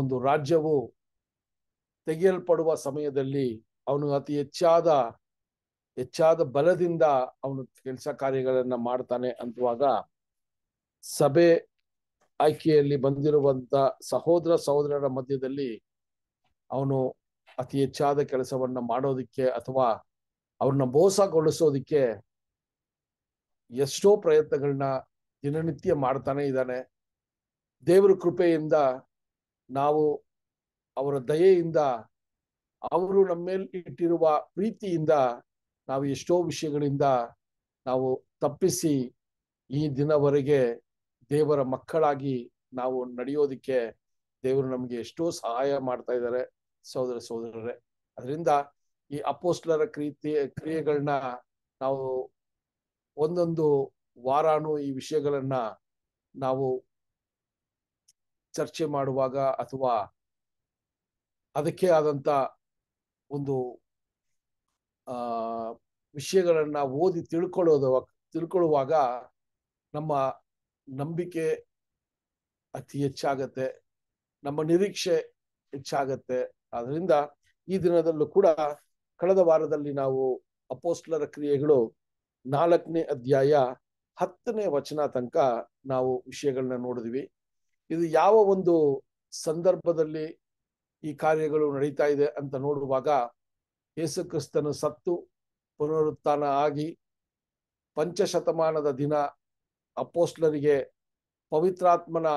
ಒಂದು ರಾಜ್ಯವು ತೆಗೆಯಲ್ಪಡುವ ಸಮಯದಲ್ಲಿ ಅವನು ಅತಿ ಹೆಚ್ಚಾದ ಹೆಚ್ಚಾದ ಬಲದಿಂದ ಅವನು ಕೆಲಸ ಕಾರ್ಯಗಳನ್ನ ಮಾಡ್ತಾನೆ ಅಂತುವಾಗ ಸಭೆ ಆಯ್ಕೆಯಲ್ಲಿ ಬಂದಿರುವಂತ ಸಹೋದರ ಸಹೋದರರ ಮಧ್ಯದಲ್ಲಿ ಅವನು ಅತಿ ಹೆಚ್ಚಾದ ಕೆಲಸವನ್ನ ಮಾಡೋದಿಕ್ಕೆ ಅಥವಾ ಅವ್ರನ್ನ ಮೋಸಗೊಳಿಸೋದಿಕ್ಕೆ ಎಷ್ಟೋ ಪ್ರಯತ್ನಗಳನ್ನ ದಿನನಿತ್ಯ ಮಾಡ್ತಾನೆ ಇದ್ದಾನೆ ದೇವರ ಕೃಪೆಯಿಂದ ನಾವು ಅವರ ದಯೆಯಿಂದ ಅವರು ನಮ್ಮ ಮೇಲೆ ಇಟ್ಟಿರುವ ಪ್ರೀತಿಯಿಂದ ನಾವು ಎಷ್ಟೋ ವಿಷಯಗಳಿಂದ ನಾವು ತಪ್ಪಿಸಿ ಈ ದಿನವರೆಗೆ ದೇವರ ಮಕ್ಕಳಾಗಿ ನಾವು ನಡೆಯೋದಕ್ಕೆ ದೇವರು ನಮಗೆ ಎಷ್ಟೋ ಸಹಾಯ ಮಾಡ್ತಾ ಇದ್ದಾರೆ ಸಹೋದರ ಸಹೋದರರೇ ಅದರಿಂದ ಈ ಅಪೋಸ್ಟ್ಲರ ಕ್ರೀತಿ ಕ್ರಿಯೆಗಳನ್ನ ನಾವು ಒಂದೊಂದು ವಾರಾನು ಈ ವಿಷಯಗಳನ್ನ ನಾವು ಚರ್ಚೆ ಮಾಡುವಾಗ ಅಥವಾ ಅದಕ್ಕೆ ಆದಂತ ಒಂದು ಆ ವಿಷಯಗಳನ್ನ ಓದಿ ತಿಳ್ಕೊಳ್ಳೋದ ತಿಳ್ಕೊಳ್ಳುವಾಗ ನಮ್ಮ ನಂಬಿಕೆ ಅತಿ ಹೆಚ್ಚಾಗತ್ತೆ ನಮ್ಮ ನಿರೀಕ್ಷೆ ಹೆಚ್ಚಾಗತ್ತೆ ಆದ್ರಿಂದ ಈ ದಿನದಲ್ಲೂ ಕೂಡ ಕಳೆದ ವಾರದಲ್ಲಿ ನಾವು ಅಪೋಸ್ಟ್ಲರ ಕ್ರಿಯೆಗಳು ನಾಲ್ಕನೇ ಅಧ್ಯಾಯ ಹತ್ತನೇ ವಚನ ತನಕ ನಾವು ವಿಷಯಗಳನ್ನ ನೋಡಿದ್ವಿ ಇದು ಯಾವ ಒಂದು ಸಂದರ್ಭದಲ್ಲಿ ಈ ಕಾರ್ಯಗಳು ನಡೀತಾ ಇದೆ ಅಂತ ನೋಡುವಾಗ ಯೇಸುಕ್ರಿಸ್ತನ ಸತ್ತು ಪುನರುತ್ಥಾನ ಆಗಿ ಪಂಚಶತಮಾನದ ದಿನ ಅಪೋಸ್ಲರಿಗೆ ಪವಿತ್ರಾತ್ಮನ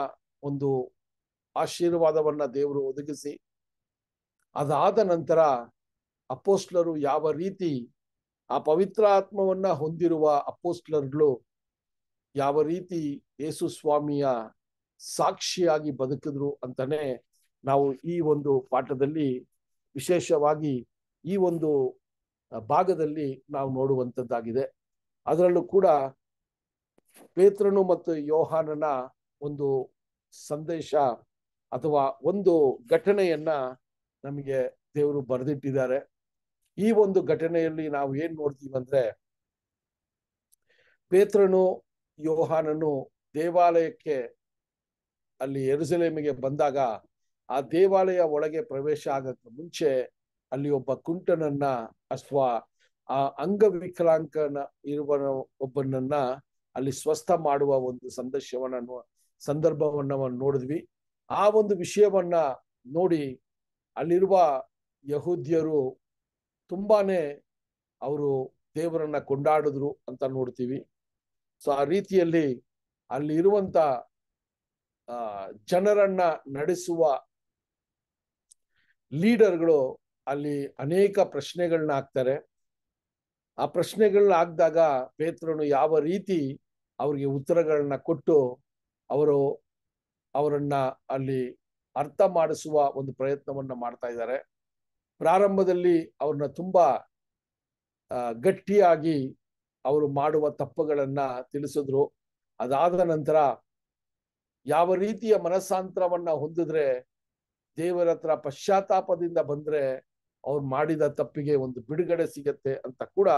ಒಂದು ಆಶೀರ್ವಾದವನ್ನ ದೇವರು ಒದಗಿಸಿ ಅದಾದ ನಂತರ ಅಪೋಸ್ಲರು ಯಾವ ರೀತಿ ಆ ಪವಿತ್ರ ಹೊಂದಿರುವ ಅಪೋಸ್ಲರ್ಗಳು ಯಾವ ರೀತಿ ಯೇಸುಸ್ವಾಮಿಯ ಸ್ವಾಮಿಯ ಸಾಕ್ಷಿಯಾಗಿ ಬದುಕಿದ್ರು ಅಂತಾನೆ ನಾವು ಈ ಒಂದು ಪಾಠದಲ್ಲಿ ವಿಶೇಷವಾಗಿ ಈ ಒಂದು ಭಾಗದಲ್ಲಿ ನಾವು ನೋಡುವಂಥದ್ದಾಗಿದೆ ಅದರಲ್ಲೂ ಕೂಡ ಪೇತ್ರನು ಮತ್ತು ಯೋಹಾನನ ಒಂದು ಸಂದೇಶ ಅಥವಾ ಒಂದು ಘಟನೆಯನ್ನ ನಮಗೆ ದೇವರು ಬರೆದಿಟ್ಟಿದ್ದಾರೆ ಈ ಒಂದು ಘಟನೆಯಲ್ಲಿ ನಾವು ಏನ್ ನೋಡ್ತೀವಿ ಅಂದ್ರೆ ಪೇತ್ರನು ಯೋಹಾನನು ದೇವಾಲಯಕ್ಕೆ ಅಲ್ಲಿ ಎರುಸಲೇಮಿಗೆ ಬಂದಾಗ ಆ ದೇವಾಲಯ ಒಳಗೆ ಪ್ರವೇಶ ಆಗಕ್ಕೆ ಮುಂಚೆ ಅಲ್ಲಿ ಒಬ್ಬ ಕುಂಟನನ್ನ ಅಥವಾ ಆ ಅಂಗವಿಕಲಾಂಗನ ಇರುವ ಒಬ್ಬನನ್ನ ಅಲ್ಲಿ ಸ್ವಸ್ಥ ಮಾಡುವ ಒಂದು ಸಂದೇಶವನ್ನ ಸಂದರ್ಭವನ್ನ ನೋಡಿದ್ವಿ ಆ ಒಂದು ವಿಷಯವನ್ನ ನೋಡಿ ಅಲ್ಲಿರುವ ಯಹೂದ್ಯರು ತುಂಬಾನೇ ಅವರು ದೇವರನ್ನ ಕೊಂಡಾಡಿದ್ರು ಅಂತ ನೋಡ್ತೀವಿ ಸೊ ಆ ರೀತಿಯಲ್ಲಿ ಅಲ್ಲಿರುವಂತ ಜನರನ್ನ ನಡೆಸುವ ಲೀಡರ್ಗಳು ಅಲ್ಲಿ ಅನೇಕ ಪ್ರಶ್ನೆಗಳನ್ನ ಹಾಕ್ತಾರೆ ಆ ಪ್ರಶ್ನೆಗಳನ್ನ ಹಾಕಿದಾಗ ಪೇತ್ರನು ಯಾವ ರೀತಿ ಅವರಿಗೆ ಉತ್ತರಗಳನ್ನ ಕೊಟ್ಟು ಅವರು ಅವರನ್ನ ಅಲ್ಲಿ ಅರ್ಥ ಮಾಡಿಸುವ ಒಂದು ಪ್ರಯತ್ನವನ್ನ ಮಾಡ್ತಾ ಇದ್ದಾರೆ ಪ್ರಾರಂಭದಲ್ಲಿ ಅವ್ರನ್ನ ತುಂಬಾ ಗಟ್ಟಿಯಾಗಿ ಅವರು ಮಾಡುವ ತಪ್ಪುಗಳನ್ನ ತಿಳಿಸಿದ್ರು ಅದಾದ ನಂತರ ಯಾವ ರೀತಿಯ ಮನಸ್ಸಾಂತರವನ್ನ ಹೊಂದಿದ್ರೆ ದೇವರ ಹತ್ರ ಪಶ್ಚಾತ್ತಾಪದಿಂದ ಬಂದ್ರೆ ಅವ್ರು ಮಾಡಿದ ತಪ್ಪಿಗೆ ಒಂದು ಬಿಡುಗಡೆ ಸಿಗತ್ತೆ ಅಂತ ಕೂಡ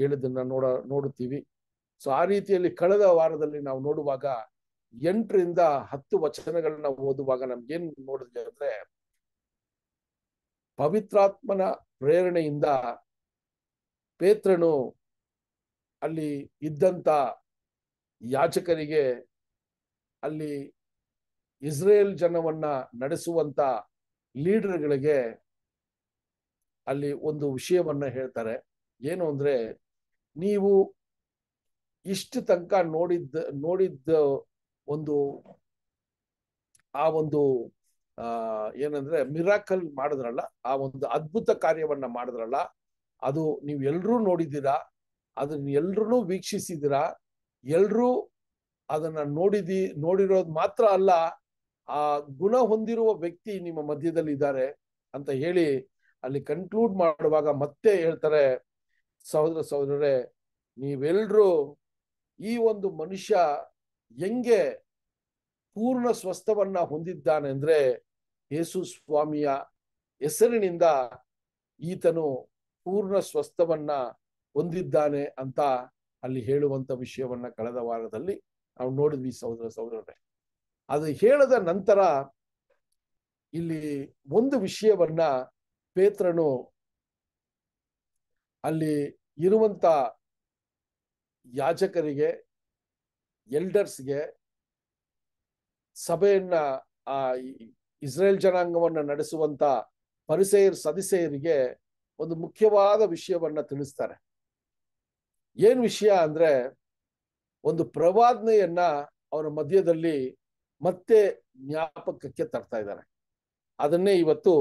ಹೇಳಿದನ್ನ ನೋಡ ನೋಡುತ್ತೀವಿ ಸೊ ಆ ರೀತಿಯಲ್ಲಿ ಕಳೆದ ವಾರದಲ್ಲಿ ನಾವು ನೋಡುವಾಗ ಎಂಟರಿಂದ ಹತ್ತು ವಚನಗಳನ್ನ ಓದುವಾಗ ನಮ್ಗೇನ್ ನೋಡಿದ್ವಿ ಅಂದ್ರೆ ಪವಿತ್ರಾತ್ಮನ ಪ್ರೇರಣೆಯಿಂದ ಪೇತ್ರನು ಅಲ್ಲಿ ಇದ್ದಂತ ಯಾಚಕರಿಗೆ ಅಲ್ಲಿ ಇಸ್ರೇಲ್ ಜನವನ್ನ ನಡೆಸುವಂತ ಲೀಡರ್ಗಳಿಗೆ ಅಲ್ಲಿ ಒಂದು ವಿಷಯವನ್ನ ಹೇಳ್ತಾರೆ ಏನು ಅಂದ್ರೆ ನೀವು ಇಷ್ಟು ತನಕ ನೋಡಿದ್ದ ನೋಡಿದ್ದ ಒಂದು ಆ ಒಂದು ಆ ಏನಂದ್ರೆ ಮಿರಾಕಲ್ ಮಾಡಿದ್ರಲ್ಲ ಆ ಒಂದು ಅದ್ಭುತ ಕಾರ್ಯವನ್ನ ಮಾಡಿದ್ರಲ್ಲ ಅದು ನೀವು ಎಲ್ರೂ ನೋಡಿದ್ದೀರಾ ಅದನ್ನ ಎಲ್ರು ವೀಕ್ಷಿಸಿದಿರಾ ಎಲ್ರೂ ಅದನ್ನ ನೋಡಿದಿ ನೋಡಿರೋದು ಮಾತ್ರ ಅಲ್ಲ ಆ ಗುಣ ಹೊಂದಿರುವ ವ್ಯಕ್ತಿ ನಿಮ್ಮ ಮಧ್ಯದಲ್ಲಿ ಇದ್ದಾರೆ ಅಂತ ಹೇಳಿ ಅಲ್ಲಿ ಕನ್ಕ್ಲೂಡ್ ಮಾಡುವಾಗ ಮತ್ತೆ ಹೇಳ್ತಾರೆ ಸಹೋದರ ಸಹೋದರರೇ ನೀವೆಲ್ರೂ ಈ ಒಂದು ಮನುಷ್ಯ ಹೆಂಗೆ ಪೂರ್ಣ ಸ್ವಸ್ಥವನ್ನ ಹೊಂದಿದ್ದಾನೆ ಅಂದ್ರೆ ಯೇಸು ಸ್ವಾಮಿಯ ಹೆಸರಿನಿಂದ ಈತನು ಪೂರ್ಣ ಸ್ವಸ್ಥವನ್ನ ಹೊಂದಿದ್ದಾನೆ ಅಂತ ಅಲ್ಲಿ ಹೇಳುವಂತ ವಿಷಯವನ್ನ ಕಳೆದ ವಾರದಲ್ಲಿ ನಾವು ನೋಡಿದ್ವಿ ಸಹೋದರ ಸಹೋದರರೇ ಅದು ಹೇಳಿದ ನಂತರ ಇಲ್ಲಿ ಒಂದು ವಿಷಯವನ್ನ ಪೇತ್ರನು ಅಲ್ಲಿ ಇರುವಂತ ಯಾಜಕರಿಗೆ ಎಲ್ಡರ್ಸ್ಗೆ ಸಭೆಯನ್ನ ಆ ಇಸ್ರೇಲ್ ಜನಾಂಗವನ್ನ ನಡೆಸುವಂತ ಪರಿಸೆಯರ್ ಸದಸ್ಯರಿಗೆ ಒಂದು ಮುಖ್ಯವಾದ ವಿಷಯವನ್ನ ತಿಳಿಸ್ತಾರೆ ಏನ್ ವಿಷಯ ಅಂದ್ರೆ ಒಂದು ಪ್ರವಾದನೆಯನ್ನ ಅವರ ಮಧ್ಯದಲ್ಲಿ ಮತ್ತೆ ಜ್ಞಾಪಕಕ್ಕೆ ತರ್ತಾ ಇದ್ದಾರೆ ಅದನ್ನೇ ಇವತ್ತು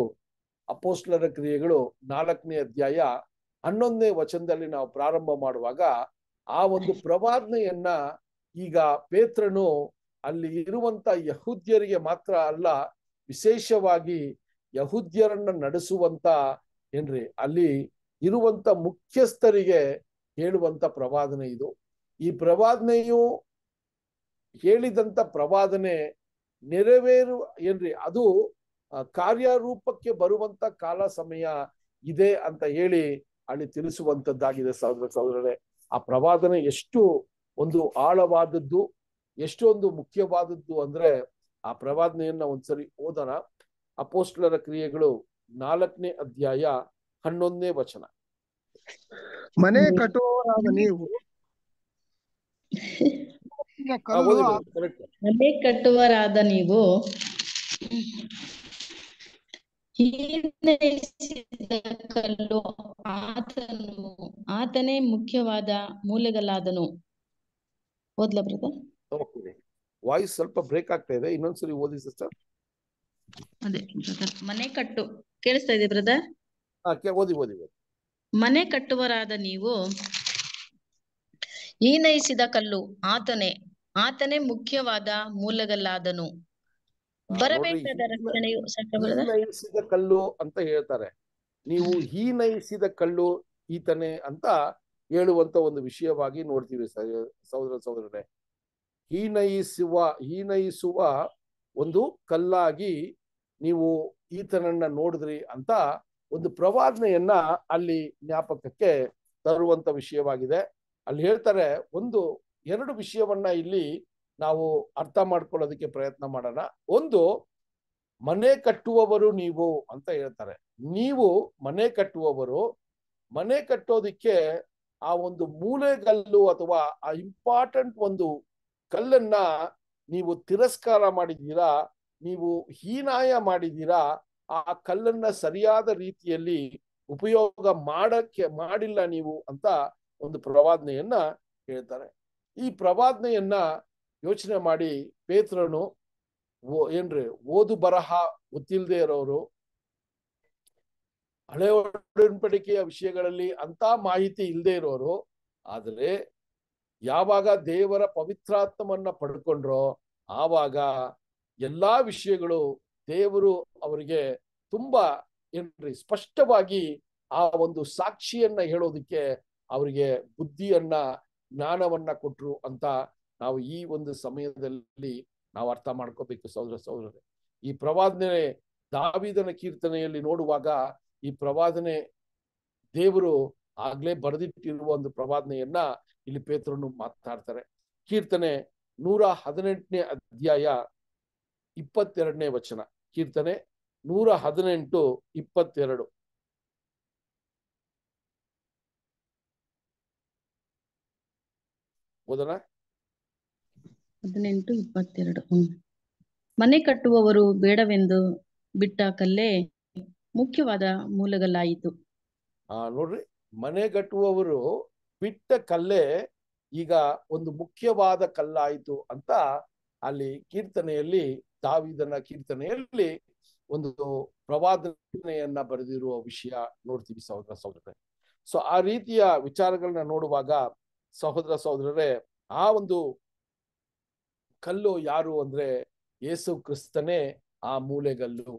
ಅಪೋಸ್ಲರ ಕ್ರಿಯೆಗಳು ನಾಲ್ಕನೇ ಅಧ್ಯಾಯ ಹನ್ನೊಂದನೇ ವಚನದಲ್ಲಿ ನಾವು ಪ್ರಾರಂಭ ಮಾಡುವಾಗ ಆ ಒಂದು ಪ್ರವಾದನೆಯನ್ನ ಈಗ ಪೇತ್ರನು ಅಲ್ಲಿ ಇರುವಂತ ಯಹುದ್ಯರಿಗೆ ಮಾತ್ರ ಅಲ್ಲ ವಿಶೇಷವಾಗಿ ಯಹುದ್ಯರನ್ನ ನಡೆಸುವಂತ ಏನ್ರಿ ಅಲ್ಲಿ ಇರುವಂತ ಮುಖ್ಯಸ್ಥರಿಗೆ ಹೇಳುವಂತ ಪ್ರವಾದನೆ ಇದು ಈ ಪ್ರವಾದನೆಯು ಹೇಳಿದಂತ ಪ್ರವಾದನೆ ನೆರವೇರು ಏನ್ರಿ ಅದು ಕಾರ್ಯರೂಪಕ್ಕೆ ಬರುವಂತ ಕಾಲ ಸಮಯ ಇದೆ ಅಂತ ಹೇಳಿ ಅಲ್ಲಿ ತಿಳಿಸುವಂತದ್ದಾಗಿದೆ ಸಹೋದರ ಸಹೋದರರೇ ಆ ಪ್ರವಾದನೆ ಎಷ್ಟು ಒಂದು ಆಳವಾದದ್ದು ಎಷ್ಟೊಂದು ಮುಖ್ಯವಾದದ್ದು ಅಂದ್ರೆ ಆ ಪ್ರವಾದನೆಯನ್ನ ಒಂದ್ಸರಿ ಓದೋಣ ಅಪೋಸ್ಟ್ಲರ ಕ್ರಿಯೆಗಳು ನಾಲ್ಕನೇ ಅಧ್ಯಾಯ ಹನ್ನೊಂದನೇ ವಚನ ಮನೆ ಕಟ್ಟುವವರಾದ ನೀವು ಮನೆ ಕಟ್ಟುವರಾದ ನೀವು ಕಲ್ಲು ಆತನು ಆತನೇ ಮುಖ್ಯವಾದ ಮೂಲೆಗಲ್ಲಾದನು ಓದ್ಲ ಬ್ರದರ್ ವಾಯ್ಸ್ ಸ್ವಲ್ಪ ಬ್ರೇಕ್ ಆಗ್ತಾ ಇದೆ ಇನ್ನೊಂದ್ಸರಿ ಓದಿ ಸಿಸ್ಟರ್ ಅದೇ ಮನೆ ಕಟ್ಟು ಕೇಳಿಸ್ತಾ ಇದೆ ಬ್ರದರ್ ಓದಿ ಓದಿ ಓದಿ ಮನೆ ಕಟ್ಟುವರಾದ ನೀವು ನಯಿಸಿದ ಕಲ್ಲು ಆತನೇ ಆತನೇ ಮುಖ್ಯವಾದ ಮೂಲಗಲ್ಲಾದನು ಬರಬೇಕಾದ ಕಲ್ಲು ಅಂತ ಹೇಳ್ತಾರೆ ನೀವು ಹೀನೈಸಿದ ಕಲ್ಲು ಈತನೇ ಅಂತ ಹೇಳುವಂತ ಒಂದು ವಿಷಯವಾಗಿ ನೋಡ್ತೀವಿ ಸಹೋದರ ಸಹೋದರನೇ ಹೀನೈಸುವ ಹೀನಯಿಸುವ ಒಂದು ಕಲ್ಲಾಗಿ ನೀವು ಈತನನ್ನ ನೋಡಿದ್ರಿ ಅಂತ ಒಂದು ಪ್ರವಾದನೆಯನ್ನ ಅಲ್ಲಿ ಜ್ಞಾಪಕಕ್ಕೆ ತರುವಂತ ವಿಷಯವಾಗಿದೆ ಅಲ್ಲಿ ಹೇಳ್ತಾರೆ ಒಂದು ಎರಡು ವಿಷಯವನ್ನ ಇಲ್ಲಿ ನಾವು ಅರ್ಥ ಮಾಡ್ಕೊಳ್ಳೋದಕ್ಕೆ ಪ್ರಯತ್ನ ಮಾಡೋಣ ಒಂದು ಮನೆ ಕಟ್ಟುವವರು ನೀವು ಅಂತ ಹೇಳ್ತಾರೆ ನೀವು ಮನೆ ಕಟ್ಟುವವರು ಮನೆ ಕಟ್ಟೋದಿಕ್ಕೆ ಆ ಒಂದು ಮೂಲೆಗಲ್ಲು ಅಥವಾ ಆ ಇಂಪಾರ್ಟೆಂಟ್ ಒಂದು ಕಲ್ಲನ್ನ ನೀವು ತಿರಸ್ಕಾರ ಮಾಡಿದ್ದೀರಾ ನೀವು ಹೀನಾಯ ಮಾಡಿದ್ದೀರಾ ಆ ಕಲ್ಲನ್ನ ಸರಿಯಾದ ರೀತಿಯಲ್ಲಿ ಉಪಯೋಗ ಮಾಡಕ್ಕೆ ಮಾಡಿಲ್ಲ ನೀವು ಅಂತ ಒಂದು ಪ್ರವಾದನೆಯನ್ನ ಹೇಳ್ತಾರೆ ಈ ಪ್ರವಾದನೆಯನ್ನ ಯೋಚನೆ ಮಾಡಿ ಪೇತ್ರನು ಏನ್ರಿ ಓದು ಬರಹ ಗೊತ್ತಿಲ್ಲದೆ ಇರೋರು ಹಳೆ ಒಡಂಬಡಿಕೆಯ ವಿಷಯಗಳಲ್ಲಿ ಅಂತ ಮಾಹಿತಿ ಇಲ್ಲದೆ ಇರೋರು ಆದರೆ ಯಾವಾಗ ದೇವರ ಪವಿತ್ರಾತ್ಮವನ್ನ ಪಡ್ಕೊಂಡ್ರೋ ಆವಾಗ ಎಲ್ಲಾ ವಿಷಯಗಳು ದೇವರು ಅವರಿಗೆ ತುಂಬಾ ಏನ್ರಿ ಸ್ಪಷ್ಟವಾಗಿ ಆ ಒಂದು ಸಾಕ್ಷಿಯನ್ನ ಹೇಳೋದಕ್ಕೆ ಅವರಿಗೆ ಬುದ್ಧಿಯನ್ನ ಜ್ಞಾನವನ್ನ ಕೊಟ್ರು ಅಂತ ನಾವು ಈ ಒಂದು ಸಮಯದಲ್ಲಿ ನಾವು ಅರ್ಥ ಮಾಡ್ಕೋಬೇಕು ಸಹೋದರ ಸಹೋದರರೇ ಈ ಪ್ರವಾದನೆ ದಾವಿದನ ಕೀರ್ತನೆಯಲ್ಲಿ ನೋಡುವಾಗ ಈ ಪ್ರವಾದನೆ ದೇವರು ಆಗ್ಲೇ ಬರೆದಿಟ್ಟಿರುವ ಒಂದು ಪ್ರವಾದನೆಯನ್ನ ಇಲ್ಲಿ ಪೇತ್ರನು ಮಾತಾಡ್ತಾರೆ ಕೀರ್ತನೆ ನೂರ ಹದಿನೆಂಟನೇ ಅಧ್ಯಾಯ ಇಪ್ಪತ್ತೆರಡನೇ ವಚನ ಕೀರ್ತನೆ ನೂರ ಹದಿನೆಂಟು ಇಪ್ಪತ್ತೆರಡು ಓದೋಣ ಹದಿನೆಂಟು ಇಪ್ಪತ್ತೆರಡು ಮನೆ ಕಟ್ಟುವವರು ಬೇಡವೆಂದು ಬಿಟ್ಟ ಕಲ್ಲೆ ಮುಖ್ಯವಾದ ಮೂಲಗಳಾಯಿತು ಆ ನೋಡ್ರಿ ಮನೆ ಕಟ್ಟುವವರು ಬಿಟ್ಟ ಕಲ್ಲೆ ಈಗ ಒಂದು ಮುಖ್ಯವಾದ ಕಲ್ಲಾಯಿತು ಅಂತ ಅಲ್ಲಿ ಕೀರ್ತನೆಯಲ್ಲಿ ದಾವಿದನ ಕೀರ್ತನೆಯಲ್ಲಿ ಒಂದು ಪ್ರವಾದನೆಯನ್ನ ಬರೆದಿರುವ ವಿಷಯ ನೋಡ್ತೀವಿ ಸಹೋದರ ಸಹೋದರ ಸೊ ಆ ರೀತಿಯ ವಿಚಾರಗಳನ್ನ ನೋಡುವಾಗ ಸಹೋದರ ಸಹೋದರರೇ ಆ ಒಂದು ಕಲ್ಲು ಯಾರು ಅಂದ್ರೆ ಯೇಸು ಕ್ರಿಸ್ತನೇ ಆ ಮೂಲೆಗಲ್ಲು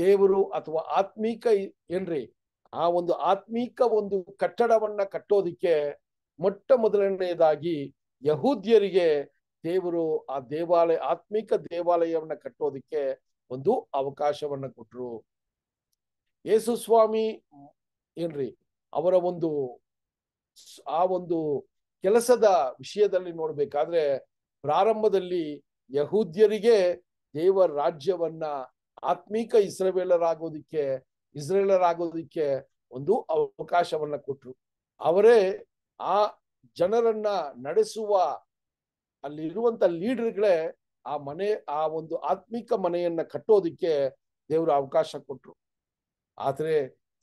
ದೇವರು ಅಥವಾ ಆತ್ಮೀಕ ಏನ್ರಿ ಆ ಒಂದು ಆತ್ಮೀಕ ಒಂದು ಕಟ್ಟಡವನ್ನ ಕಟ್ಟೋದಿಕ್ಕೆ ಮೊಟ್ಟ ಮೊದಲನೆಯದಾಗಿ ಯಹೂದ್ಯರಿಗೆ ದೇವರು ಆ ದೇವಾಲಯ ಆತ್ಮೀಕ ದೇವಾಲಯವನ್ನ ಕಟ್ಟೋದಿಕ್ಕೆ ಒಂದು ಅವಕಾಶವನ್ನ ಕೊಟ್ರು ಯೇಸು ಸ್ವಾಮಿ ಏನ್ರಿ ಅವರ ಒಂದು ಆ ಒಂದು ಕೆಲಸದ ವಿಷಯದಲ್ಲಿ ನೋಡ್ಬೇಕಾದ್ರೆ ಪ್ರಾರಂಭದಲ್ಲಿ ಯಹೂದ್ಯರಿಗೆ ದೇವರ ರಾಜ್ಯವನ್ನ ಆತ್ಮೀಕ ಇಸ್ರೇಲರಾಗೋದಿಕ್ಕೆ ಇಸ್ರೇಲರಾಗೋದಿಕ್ಕೆ ಒಂದು ಅವಕಾಶವನ್ನ ಕೊಟ್ರು ಅವರೇ ಆ ಜನರನ್ನ ನಡೆಸುವ ಅಲ್ಲಿರುವಂತ ಲೀಡರ್ಗಳೇ ಆ ಮನೆ ಆ ಒಂದು ಆತ್ಮಿಕ ಮನೆಯನ್ನ ಕಟ್ಟೋದಿಕ್ಕೆ ದೇವರು ಅವಕಾಶ ಕೊಟ್ರು ಆದ್ರೆ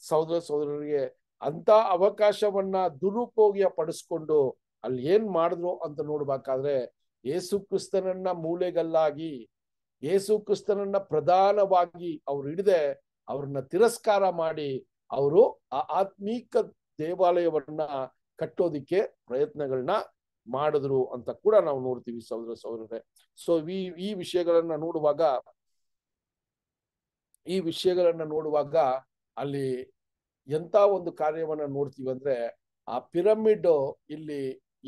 ಸಹೋದರ ಸಹೋದರರಿಗೆ ಅಂತ ಅವಕಾಶವನ್ನ ದುರುಪಯೋಗ ಪಡಿಸ್ಕೊಂಡು ಅಲ್ಲಿ ಏನ್ ಮಾಡಿದ್ರು ಅಂತ ನೋಡ್ಬೇಕಾದ್ರೆ ಯೇಸು ಕ್ರಿಸ್ತನನ್ನ ಮೂಲೆಗಲ್ಲಾಗಿ ಯೇಸು ಕ್ರಿಸ್ತನನ್ನ ಪ್ರಧಾನವಾಗಿ ಅವ್ರು ಹಿಡಿದೆ ಅವ್ರನ್ನ ತಿರಸ್ಕಾರ ಮಾಡಿ ಅವರು ಆ ಆತ್ಮೀಕ ದೇವಾಲಯವನ್ನ ಕಟ್ಟೋದಿಕ್ಕೆ ಪ್ರಯತ್ನಗಳನ್ನ ಮಾಡಿದ್ರು ಅಂತ ಕೂಡ ನಾವು ನೋಡ್ತೀವಿ ಸಹೋದರ ಸಹೋದರರೇ ಸೊ ಈ ಈ ವಿಷಯಗಳನ್ನ ನೋಡುವಾಗ ಈ ವಿಷಯಗಳನ್ನ ನೋಡುವಾಗ ಅಲ್ಲಿ ಎಂತ ಒಂದು ಕಾರ್ಯವನ್ನ ನೋಡ್ತೀವಿ ಅಂದ್ರೆ ಆ ಪಿರಮಿಡ್ ಇಲ್ಲಿ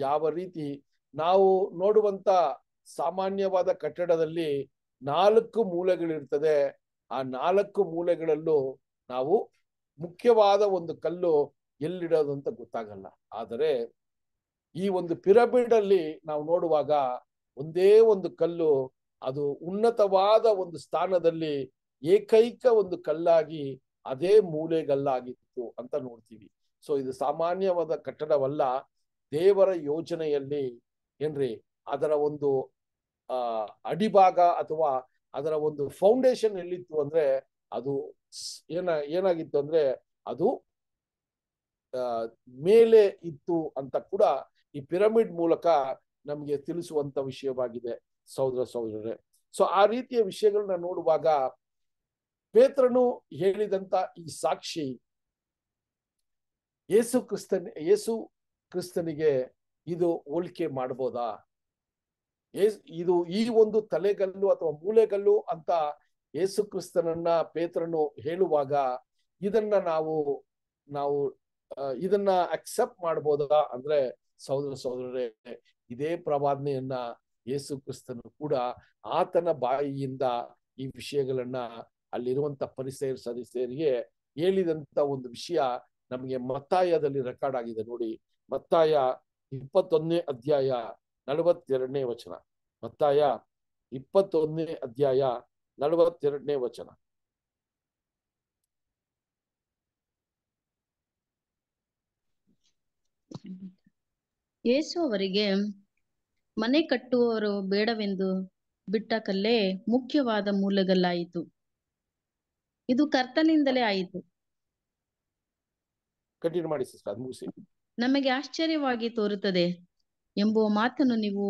ಯಾವ ರೀತಿ ನಾವು ನೋಡುವಂತ ಸಾಮಾನ್ಯವಾದ ಕಟ್ಟಡದಲ್ಲಿ ನಾಲ್ಕು ಮೂಲೆಗಳಿರ್ತದೆ ಆ ನಾಲ್ಕು ಮೂಲೆಗಳಲ್ಲೂ ನಾವು ಮುಖ್ಯವಾದ ಒಂದು ಕಲ್ಲು ಎಲ್ಲಿಡೋದು ಅಂತ ಗೊತ್ತಾಗಲ್ಲ ಆದರೆ ಈ ಒಂದು ಪಿರಮಿಡ್ ಅಲ್ಲಿ ನಾವು ನೋಡುವಾಗ ಒಂದೇ ಒಂದು ಕಲ್ಲು ಅದು ಉನ್ನತವಾದ ಒಂದು ಸ್ಥಾನದಲ್ಲಿ ಏಕೈಕ ಒಂದು ಕಲ್ಲಾಗಿ ಅದೇ ಮೂಲೆಗಲ್ಲಾಗಿ ಅಂತ ನೋಡ್ತೀವಿ ಸೊ ಇದು ಸಾಮಾನ್ಯವಾದ ಕಟ್ಟಡವಲ್ಲ ದೇವರ ಯೋಜನೆಯಲ್ಲಿ ಏನ್ರಿ ಅದರ ಒಂದು ಆ ಅಡಿಭಾಗ ಅಥವಾ ಅದರ ಒಂದು ಫೌಂಡೇಶನ್ ಎಲ್ಲಿತ್ತು ಅಂದ್ರೆ ಅದು ಏನ ಏನಾಗಿತ್ತು ಅಂದ್ರೆ ಅದು ಮೇಲೆ ಇತ್ತು ಅಂತ ಕೂಡ ಈ ಪಿರಮಿಡ್ ಮೂಲಕ ನಮಗೆ ತಿಳಿಸುವಂತ ವಿಷಯವಾಗಿದೆ ಸಹೋದರ ಸಹೋದರರೇ ಸೊ ಆ ರೀತಿಯ ವಿಷಯಗಳನ್ನ ನೋಡುವಾಗ ಪೇತ್ರನು ಹೇಳಿದಂತ ಈ ಸಾಕ್ಷಿ ಯೇಸು ಕ್ರಿಸ್ತನ್ ಯೇಸು ಕ್ರಿಸ್ತನಿಗೆ ಇದು ಹೋಲಿಕೆ ಮಾಡ್ಬೋದಾ ಇದು ಈ ಒಂದು ತಲೆಗಲ್ಲು ಅಥವಾ ಮೂಲೆಗಲ್ಲು ಅಂತ ಯೇಸು ಕ್ರಿಸ್ತನನ್ನ ಪೇತ್ರನು ಹೇಳುವಾಗ ಇದನ್ನ ನಾವು ನಾವು ಇದನ್ನ ಅಕ್ಸೆಪ್ಟ್ ಮಾಡ್ಬೋದಾ ಅಂದ್ರೆ ಸಹೋದರ ಸಹೋದರರೇ ಇದೇ ಪ್ರವಾದನೆಯನ್ನ ಯೇಸು ಕ್ರಿಸ್ತನು ಕೂಡ ಆತನ ಬಾಯಿಯಿಂದ ಈ ವಿಷಯಗಳನ್ನ ಅಲ್ಲಿರುವಂತ ಪರಿಸರ ಸದಸ್ಯರಿಗೆ ಹೇಳಿದಂತ ಒಂದು ವಿಷಯ ನಮಗೆ ಮತ್ತಾಯದಲ್ಲಿ ರೆಕಾರ್ಡ್ ಆಗಿದೆ ನೋಡಿ ಮತ್ತಾಯ ಇಪ್ಪತ್ತೊಂದನೇ ಅಧ್ಯಾಯ ನಲವತ್ತೆರಡನೇ ವಚನ ಮತ್ತಾಯ ಇಪ್ಪತ್ತೊಂದನೇ ಅಧ್ಯಾಯ ನಲವತ್ತೆರಡನೇ ವಚನ ಯೇಸುವವರಿಗೆ ಅವರಿಗೆ ಮನೆ ಕಟ್ಟುವವರು ಬೇಡವೆಂದು ಬಿಟ್ಟ ಕಲ್ಲೇ ಮುಖ್ಯವಾದ ಮೂಲಗಲ್ಲಾಯಿತು ಇದು ಕರ್ತನಿಂದಲೇ ಆಯಿತು ಕಂಟಿನ್ಯೂ ಮಾಡಿ ಸಿಸ್ಟರ್ ಅದು ಮುಗಿಸಿ ನಮಗೆ ಆಶ್ಚರ್ಯವಾಗಿ ತೋರುತ್ತದೆ ಎಂಬುವ ಮಾತನ್ನು ನೀವು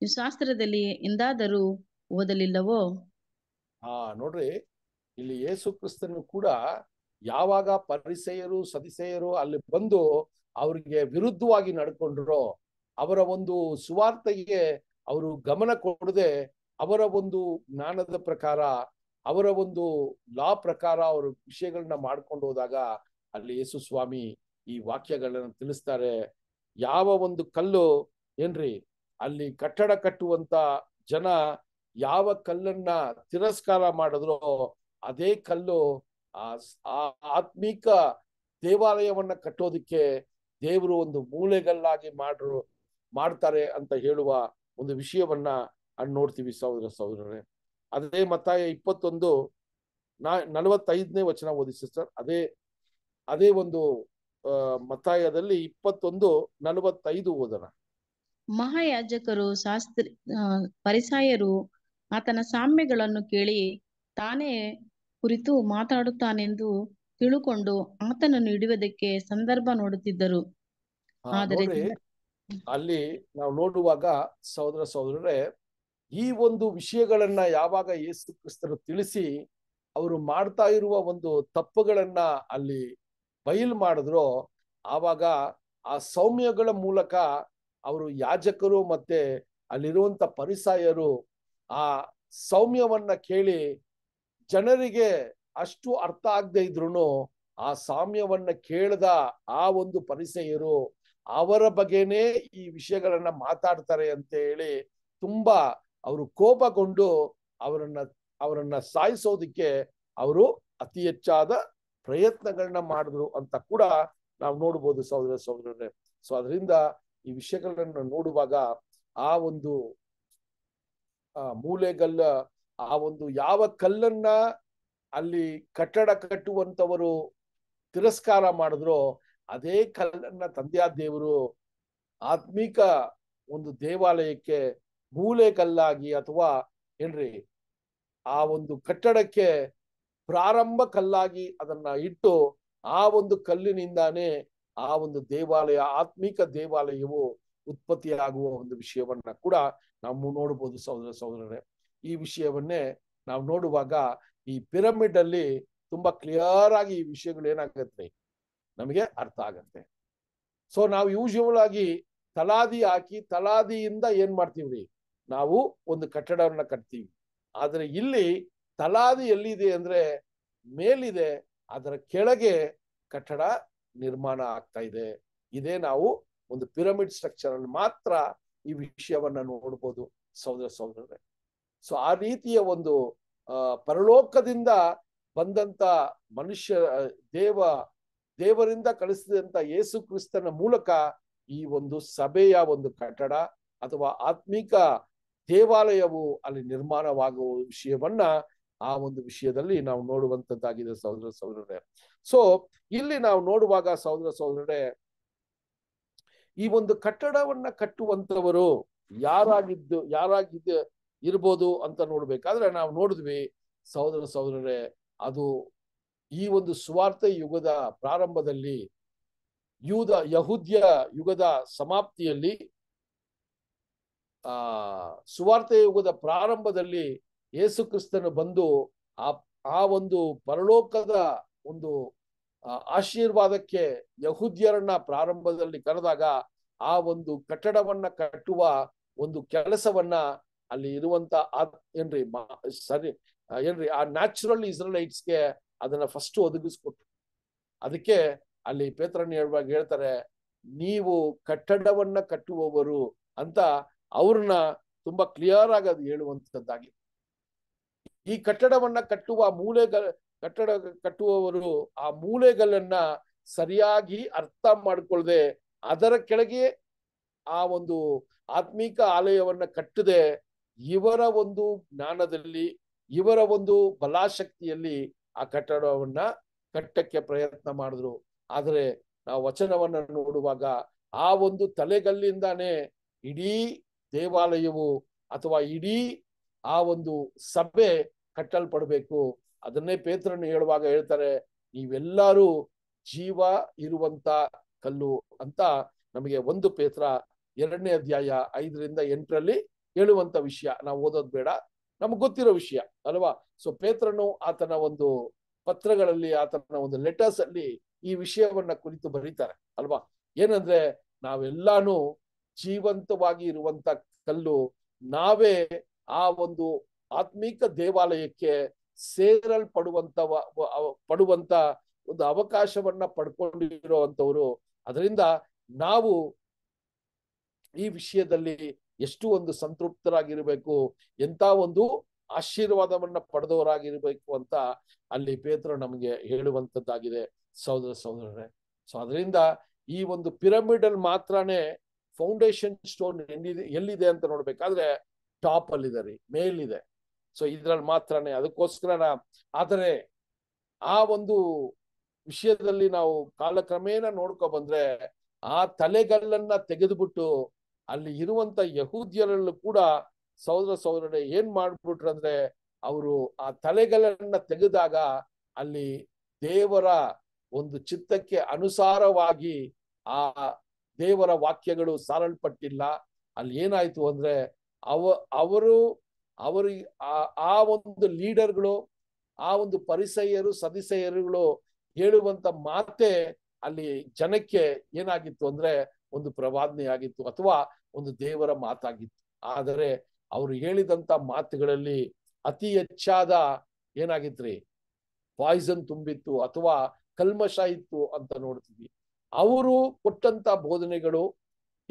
ನೀವು ಶಾಸ್ತ್ರದಲ್ಲಿ ಎಂದಾದರೂ ಓದಲಿಲ್ಲವೋ ಹಾ ನೋಡ್ರಿ ಇಲ್ಲಿ ಯೇಸು ಕ್ರಿಸ್ತನು ಕೂಡ ಯಾವಾಗ ಪರಿಸೆಯರು ಸದಿಸೆಯರು ಅಲ್ಲಿ ಬಂದು ಅವರಿಗೆ ವಿರುದ್ಧವಾಗಿ ನಡ್ಕೊಂಡ್ರು ಅವರ ಒಂದು ಸುವಾರ್ತೆಗೆ ಅವರು ಗಮನ ಕೊಡದೆ ಅವರ ಒಂದು ಜ್ಞಾನದ ಪ್ರಕಾರ ಅವರ ಒಂದು ಲಾ ಪ್ರಕಾರ ಅವರು ವಿಷಯಗಳನ್ನ ಮಾಡ್ಕೊಂಡು ಹೋದಾಗ ಅಲ್ಲಿ ಯೇಸು ಸ್ವಾಮಿ ಈ ವಾಕ್ಯಗಳನ್ನು ತಿಳಿಸ್ತಾರೆ ಯಾವ ಒಂದು ಕಲ್ಲು ಏನ್ರಿ ಅಲ್ಲಿ ಕಟ್ಟಡ ಕಟ್ಟುವಂತ ಜನ ಯಾವ ಕಲ್ಲನ್ನ ತಿರಸ್ಕಾರ ಮಾಡಿದ್ರು ಅದೇ ಕಲ್ಲು ಆ ಆತ್ಮೀಕ ದೇವಾಲಯವನ್ನ ಕಟ್ಟೋದಿಕ್ಕೆ ದೇವರು ಒಂದು ಮೂಲೆಗಲ್ಲಾಗಿ ಮಾಡ್ರು ಮಾಡ್ತಾರೆ ಅಂತ ಹೇಳುವ ಒಂದು ವಿಷಯವನ್ನ ನೋಡ್ತೀವಿ ಸಹೋದರ ಸಹೋದರರೇ ಅದೇ ಮತ್ತಾಯ ಇಪ್ಪತ್ತೊಂದು ನಾ ನಲವತ್ತೈದನೇ ವಚನ ಓದಿಸ್ತೀವಿ ಸರ್ ಅದೇ ಅದೇ ಒಂದು ಮತಾಯದಲ್ಲಿ ಇಪ್ಪತ್ತೊಂದು ನಲವತ್ತೈದು ಓದನ ಮಹಾಯಾಜಕರು ಶಾಸ್ತ್ರಿ ಪರಿಸಾಯರು ಆತನ ಸಾಮ್ಯಗಳನ್ನು ಕೇಳಿ ತಾನೇ ಕುರಿತು ಮಾತಾಡುತ್ತಾನೆಂದು ತಿಳುಕೊಂಡು ಆತನನ್ನು ಹಿಡಿಯುವುದಕ್ಕೆ ಸಂದರ್ಭ ನೋಡುತ್ತಿದ್ದರು ಆದರೆ ಅಲ್ಲಿ ನಾವು ನೋಡುವಾಗ ಸಹೋದರ ಸಹೋದರರೇ ಈ ಒಂದು ವಿಷಯಗಳನ್ನ ಯಾವಾಗ ಯೇಸು ಕ್ರಿಸ್ತರು ತಿಳಿಸಿ ಅವರು ಮಾಡ್ತಾ ಇರುವ ಒಂದು ತಪ್ಪುಗಳನ್ನ ಅಲ್ಲಿ ಫೈಲ್ ಮಾಡಿದ್ರು ಆವಾಗ ಆ ಸೌಮ್ಯಗಳ ಮೂಲಕ ಅವರು ಯಾಜಕರು ಮತ್ತೆ ಅಲ್ಲಿರುವಂತ ಪರಿಸಾಯರು ಆ ಸೌಮ್ಯವನ್ನ ಕೇಳಿ ಜನರಿಗೆ ಅಷ್ಟು ಅರ್ಥ ಆಗದೆ ಇದ್ರು ಆ ಸಾಮ್ಯವನ್ನ ಕೇಳದ ಆ ಒಂದು ಪರಿಸಯರು ಅವರ ಬಗ್ಗೆನೇ ಈ ವಿಷಯಗಳನ್ನ ಮಾತಾಡ್ತಾರೆ ಅಂತ ಹೇಳಿ ತುಂಬಾ ಅವರು ಕೋಪಗೊಂಡು ಅವರನ್ನ ಅವರನ್ನ ಸಾಯಿಸೋದಿಕ್ಕೆ ಅವರು ಅತಿ ಹೆಚ್ಚಾದ ಪ್ರಯತ್ನಗಳನ್ನ ಮಾಡಿದ್ರು ಅಂತ ಕೂಡ ನಾವು ನೋಡ್ಬೋದು ಸಹೋದರ ಸಹೋದರರೇ ಸೊ ಅದರಿಂದ ಈ ವಿಷಯಗಳನ್ನ ನೋಡುವಾಗ ಆ ಒಂದು ಆ ಮೂಲೆಗಲ್ಲ ಆ ಒಂದು ಯಾವ ಕಲ್ಲನ್ನ ಅಲ್ಲಿ ಕಟ್ಟಡ ಕಟ್ಟುವಂತವರು ತಿರಸ್ಕಾರ ಮಾಡಿದ್ರು ಅದೇ ಕಲ್ಲನ್ನ ತಂದೆಯ ದೇವರು ಆತ್ಮಿಕ ಒಂದು ದೇವಾಲಯಕ್ಕೆ ಮೂಲೆಗಲ್ಲಾಗಿ ಅಥವಾ ಏನ್ರಿ ಆ ಒಂದು ಕಟ್ಟಡಕ್ಕೆ ಪ್ರಾರಂಭ ಕಲ್ಲಾಗಿ ಅದನ್ನ ಇಟ್ಟು ಆ ಒಂದು ಕಲ್ಲಿನಿಂದಾನೆ ಆ ಒಂದು ದೇವಾಲಯ ಆತ್ಮಿಕ ದೇವಾಲಯವು ಉತ್ಪತ್ತಿಯಾಗುವ ಒಂದು ವಿಷಯವನ್ನ ಕೂಡ ನಾವು ನೋಡಬಹುದು ಸಹೋದರ ಸಹೋದರರೇ ಈ ವಿಷಯವನ್ನೇ ನಾವು ನೋಡುವಾಗ ಈ ಪಿರಮಿಡ್ ಅಲ್ಲಿ ತುಂಬಾ ಕ್ಲಿಯರ್ ಆಗಿ ಈ ವಿಷಯಗಳು ಏನಾಗುತ್ತೆ ನಮಗೆ ಅರ್ಥ ಆಗತ್ತೆ ಸೊ ನಾವು ಯೂಶುವಲ್ ಆಗಿ ತಲಾದಿ ಹಾಕಿ ತಲಾದಿಯಿಂದ ಏನ್ ಮಾಡ್ತೀವ್ರಿ ನಾವು ಒಂದು ಕಟ್ಟಡವನ್ನ ಕಟ್ತೀವಿ ಆದ್ರೆ ಇಲ್ಲಿ ತಲಾದಿ ಎಲ್ಲಿದೆ ಅಂದ್ರೆ ಮೇಲಿದೆ ಅದರ ಕೆಳಗೆ ಕಟ್ಟಡ ನಿರ್ಮಾಣ ಆಗ್ತಾ ಇದೆ ಇದೇ ನಾವು ಒಂದು ಪಿರಮಿಡ್ ಸ್ಟ್ರಕ್ಚರ್ ಅಲ್ಲಿ ಮಾತ್ರ ಈ ವಿಷಯವನ್ನ ನೋಡ್ಬೋದು ಸಹೋದರ ಸಹೋದರರೇ ಸೊ ಆ ರೀತಿಯ ಒಂದು ಪರಲೋಕದಿಂದ ಬಂದಂತ ಮನುಷ್ಯ ದೇವ ದೇವರಿಂದ ಕಳಿಸಿದಂತ ಯೇಸು ಕ್ರಿಸ್ತನ ಮೂಲಕ ಈ ಒಂದು ಸಭೆಯ ಒಂದು ಕಟ್ಟಡ ಅಥವಾ ಆತ್ಮಿಕ ದೇವಾಲಯವು ಅಲ್ಲಿ ನಿರ್ಮಾಣವಾಗುವ ವಿಷಯವನ್ನ ಆ ಒಂದು ವಿಷಯದಲ್ಲಿ ನಾವು ನೋಡುವಂತದ್ದಾಗಿದೆ ಸಹೋದರ ಸಹೋದರರೇ ಸೊ ಇಲ್ಲಿ ನಾವು ನೋಡುವಾಗ ಸಹೋದರ ಸಹೋದರರೇ ಈ ಒಂದು ಕಟ್ಟಡವನ್ನ ಕಟ್ಟುವಂತವರು ಯಾರಾಗಿದ್ದು ಯಾರಾಗಿದ್ದ ಇರ್ಬೋದು ಅಂತ ನೋಡ್ಬೇಕಾದ್ರೆ ನಾವು ನೋಡಿದ್ವಿ ಸಹೋದರ ಸಹೋದರರೇ ಅದು ಈ ಒಂದು ಸ್ವಾರ್ಥ ಯುಗದ ಪ್ರಾರಂಭದಲ್ಲಿ ಯೂದ ಯಹುದ್ಯ ಯುಗದ ಸಮಾಪ್ತಿಯಲ್ಲಿ ಆ ಸುವಾರ್ಥ ಯುಗದ ಪ್ರಾರಂಭದಲ್ಲಿ ಯೇಸು ಕ್ರಿಸ್ತನು ಬಂದು ಆ ಆ ಒಂದು ಪರಲೋಕದ ಒಂದು ಆಶೀರ್ವಾದಕ್ಕೆ ಯಹುದ್ಯರನ್ನ ಪ್ರಾರಂಭದಲ್ಲಿ ಕರೆದಾಗ ಆ ಒಂದು ಕಟ್ಟಡವನ್ನ ಕಟ್ಟುವ ಒಂದು ಕೆಲಸವನ್ನ ಅಲ್ಲಿ ಇರುವಂತ ಏನ್ರಿ ಸರಿ ಏನ್ರಿ ಆ ನ್ಯಾಚುರಲ್ ಇಸ್ರೈಟ್ಸ್ಗೆ ಅದನ್ನ ಫಸ್ಟ್ ಒದಗಿಸ್ಕೊಟ್ರು ಅದಕ್ಕೆ ಅಲ್ಲಿ ಪೇತ್ರನ್ ಹೇಳುವಾಗ ಹೇಳ್ತಾರೆ ನೀವು ಕಟ್ಟಡವನ್ನ ಕಟ್ಟುವವರು ಅಂತ ಅವ್ರನ್ನ ತುಂಬಾ ಕ್ಲಿಯರ್ ಆಗಿ ಅದು ಹೇಳುವಂತದ್ದಾಗಿ ಈ ಕಟ್ಟಡವನ್ನ ಕಟ್ಟುವ ಮೂಲೆಗಳ ಕಟ್ಟಡ ಕಟ್ಟುವವರು ಆ ಮೂಲೆಗಳನ್ನ ಸರಿಯಾಗಿ ಅರ್ಥ ಮಾಡಿಕೊಳ್ಳದೆ ಅದರ ಕೆಳಗೆ ಆ ಒಂದು ಆತ್ಮೀಕ ಆಲಯವನ್ನ ಕಟ್ಟದೆ ಇವರ ಒಂದು ಜ್ಞಾನದಲ್ಲಿ ಇವರ ಒಂದು ಬಲಾಶಕ್ತಿಯಲ್ಲಿ ಆ ಕಟ್ಟಡವನ್ನ ಕಟ್ಟಕ್ಕೆ ಪ್ರಯತ್ನ ಮಾಡಿದ್ರು ಆದರೆ ನಾವು ವಚನವನ್ನ ನೋಡುವಾಗ ಆ ಒಂದು ತಲೆಗಲ್ಲಿಂದಾನೆ ಇಡೀ ದೇವಾಲಯವು ಅಥವಾ ಇಡೀ ಆ ಒಂದು ಸಭೆ ಕಟ್ಟಲ್ಪಡಬೇಕು ಅದನ್ನೇ ಪೇತ್ರನ್ನು ಹೇಳುವಾಗ ಹೇಳ್ತಾರೆ ನೀವೆಲ್ಲಾರು ಜೀವ ಇರುವಂತ ಕಲ್ಲು ಅಂತ ನಮಗೆ ಒಂದು ಪೇತ್ರ ಎರಡನೇ ಅಧ್ಯಾಯ ಐದರಿಂದ ಎಂಟರಲ್ಲಿ ಹೇಳುವಂತ ವಿಷಯ ನಾವು ಓದೋದು ಬೇಡ ನಮ್ಗೆ ಗೊತ್ತಿರೋ ವಿಷಯ ಅಲ್ವಾ ಸೊ ಪೇತ್ರನು ಆತನ ಒಂದು ಪತ್ರಗಳಲ್ಲಿ ಆತನ ಒಂದು ಲೆಟರ್ಸ್ ಅಲ್ಲಿ ಈ ವಿಷಯವನ್ನ ಕುರಿತು ಬರೀತಾರೆ ಅಲ್ವಾ ಏನಂದ್ರೆ ನಾವೆಲ್ಲಾನು ಜೀವಂತವಾಗಿ ಇರುವಂತ ಕಲ್ಲು ನಾವೇ ಆ ಒಂದು ಆತ್ಮೀಕ ದೇವಾಲಯಕ್ಕೆ ಸೇರಲ್ಪಡುವಂತ ಪಡುವಂತ ಒಂದು ಅವಕಾಶವನ್ನ ಪಡ್ಕೊಂಡಿರುವಂತವ್ರು ಅದರಿಂದ ನಾವು ಈ ವಿಷಯದಲ್ಲಿ ಎಷ್ಟು ಒಂದು ಸಂತೃಪ್ತರಾಗಿರ್ಬೇಕು ಎಂತ ಒಂದು ಆಶೀರ್ವಾದವನ್ನ ಪಡೆದವರಾಗಿರ್ಬೇಕು ಅಂತ ಅಲ್ಲಿ ಪೇತ್ರ ನಮಗೆ ಹೇಳುವಂತದ್ದಾಗಿದೆ ಸಹೋದರ ಸಹೋದರರೇ ಸೊ ಅದರಿಂದ ಈ ಒಂದು ಪಿರಮಿಡ್ ಅಲ್ಲಿ ಮಾತ್ರನೇ ಫೌಂಡೇಶನ್ ಸ್ಟೋನ್ ಎಲ್ಲಿದೆ ಎಲ್ಲಿದೆ ಅಂತ ನೋಡ್ಬೇಕಾದ್ರೆ ಟಾಪ್ ಅಲ್ಲಿ ಇದೆ ರೀ ಮೇಲಿದೆ ಸೊ ಇದ್ರಲ್ಲಿ ಮಾತ್ರನೇ ಅದಕ್ಕೋಸ್ಕರ ಆದರೆ ಆ ಒಂದು ವಿಷಯದಲ್ಲಿ ನಾವು ಕಾಲಕ್ರಮೇಣ ನೋಡ್ಕೊ ಬಂದ್ರೆ ಆ ತಲೆಗಲ್ಲನ್ನ ತೆಗೆದುಬಿಟ್ಟು ಅಲ್ಲಿ ಇರುವಂತ ಯಹೂದ್ಯರಲ್ಲೂ ಕೂಡ ಸಹೋದರ ಸಹೋದರಡೆ ಏನ್ ಮಾಡ್ಬಿಟ್ರಂದ್ರೆ ಅವರು ಆ ತಲೆಗಲ್ಲನ್ನ ತೆಗೆದಾಗ ಅಲ್ಲಿ ದೇವರ ಒಂದು ಚಿತ್ತಕ್ಕೆ ಅನುಸಾರವಾಗಿ ಆ ದೇವರ ವಾಕ್ಯಗಳು ಸಾರಲ್ಪಟ್ಟಿಲ್ಲ ಅಲ್ಲಿ ಏನಾಯ್ತು ಅಂದ್ರೆ ಅವ ಅವರು ಅವರು ಆ ಒಂದು ಲೀಡರ್ಗಳು ಆ ಒಂದು ಪರಿಸಯರು ಸದಸ್ಯರುಗಳು ಹೇಳುವಂತ ಮಾತೆ ಅಲ್ಲಿ ಜನಕ್ಕೆ ಏನಾಗಿತ್ತು ಅಂದ್ರೆ ಒಂದು ಪ್ರವಾದನೆಯಾಗಿತ್ತು ಅಥವಾ ಒಂದು ದೇವರ ಮಾತಾಗಿತ್ತು ಆದರೆ ಅವರು ಹೇಳಿದಂತ ಮಾತುಗಳಲ್ಲಿ ಅತಿ ಹೆಚ್ಚಾದ ಏನಾಗಿತ್ರಿ ಪಾಯ್ಸನ್ ತುಂಬಿತ್ತು ಅಥವಾ ಕಲ್ಮಶ ಇತ್ತು ಅಂತ ನೋಡ್ತೀವಿ ಅವರು ಕೊಟ್ಟಂತ ಬೋಧನೆಗಳು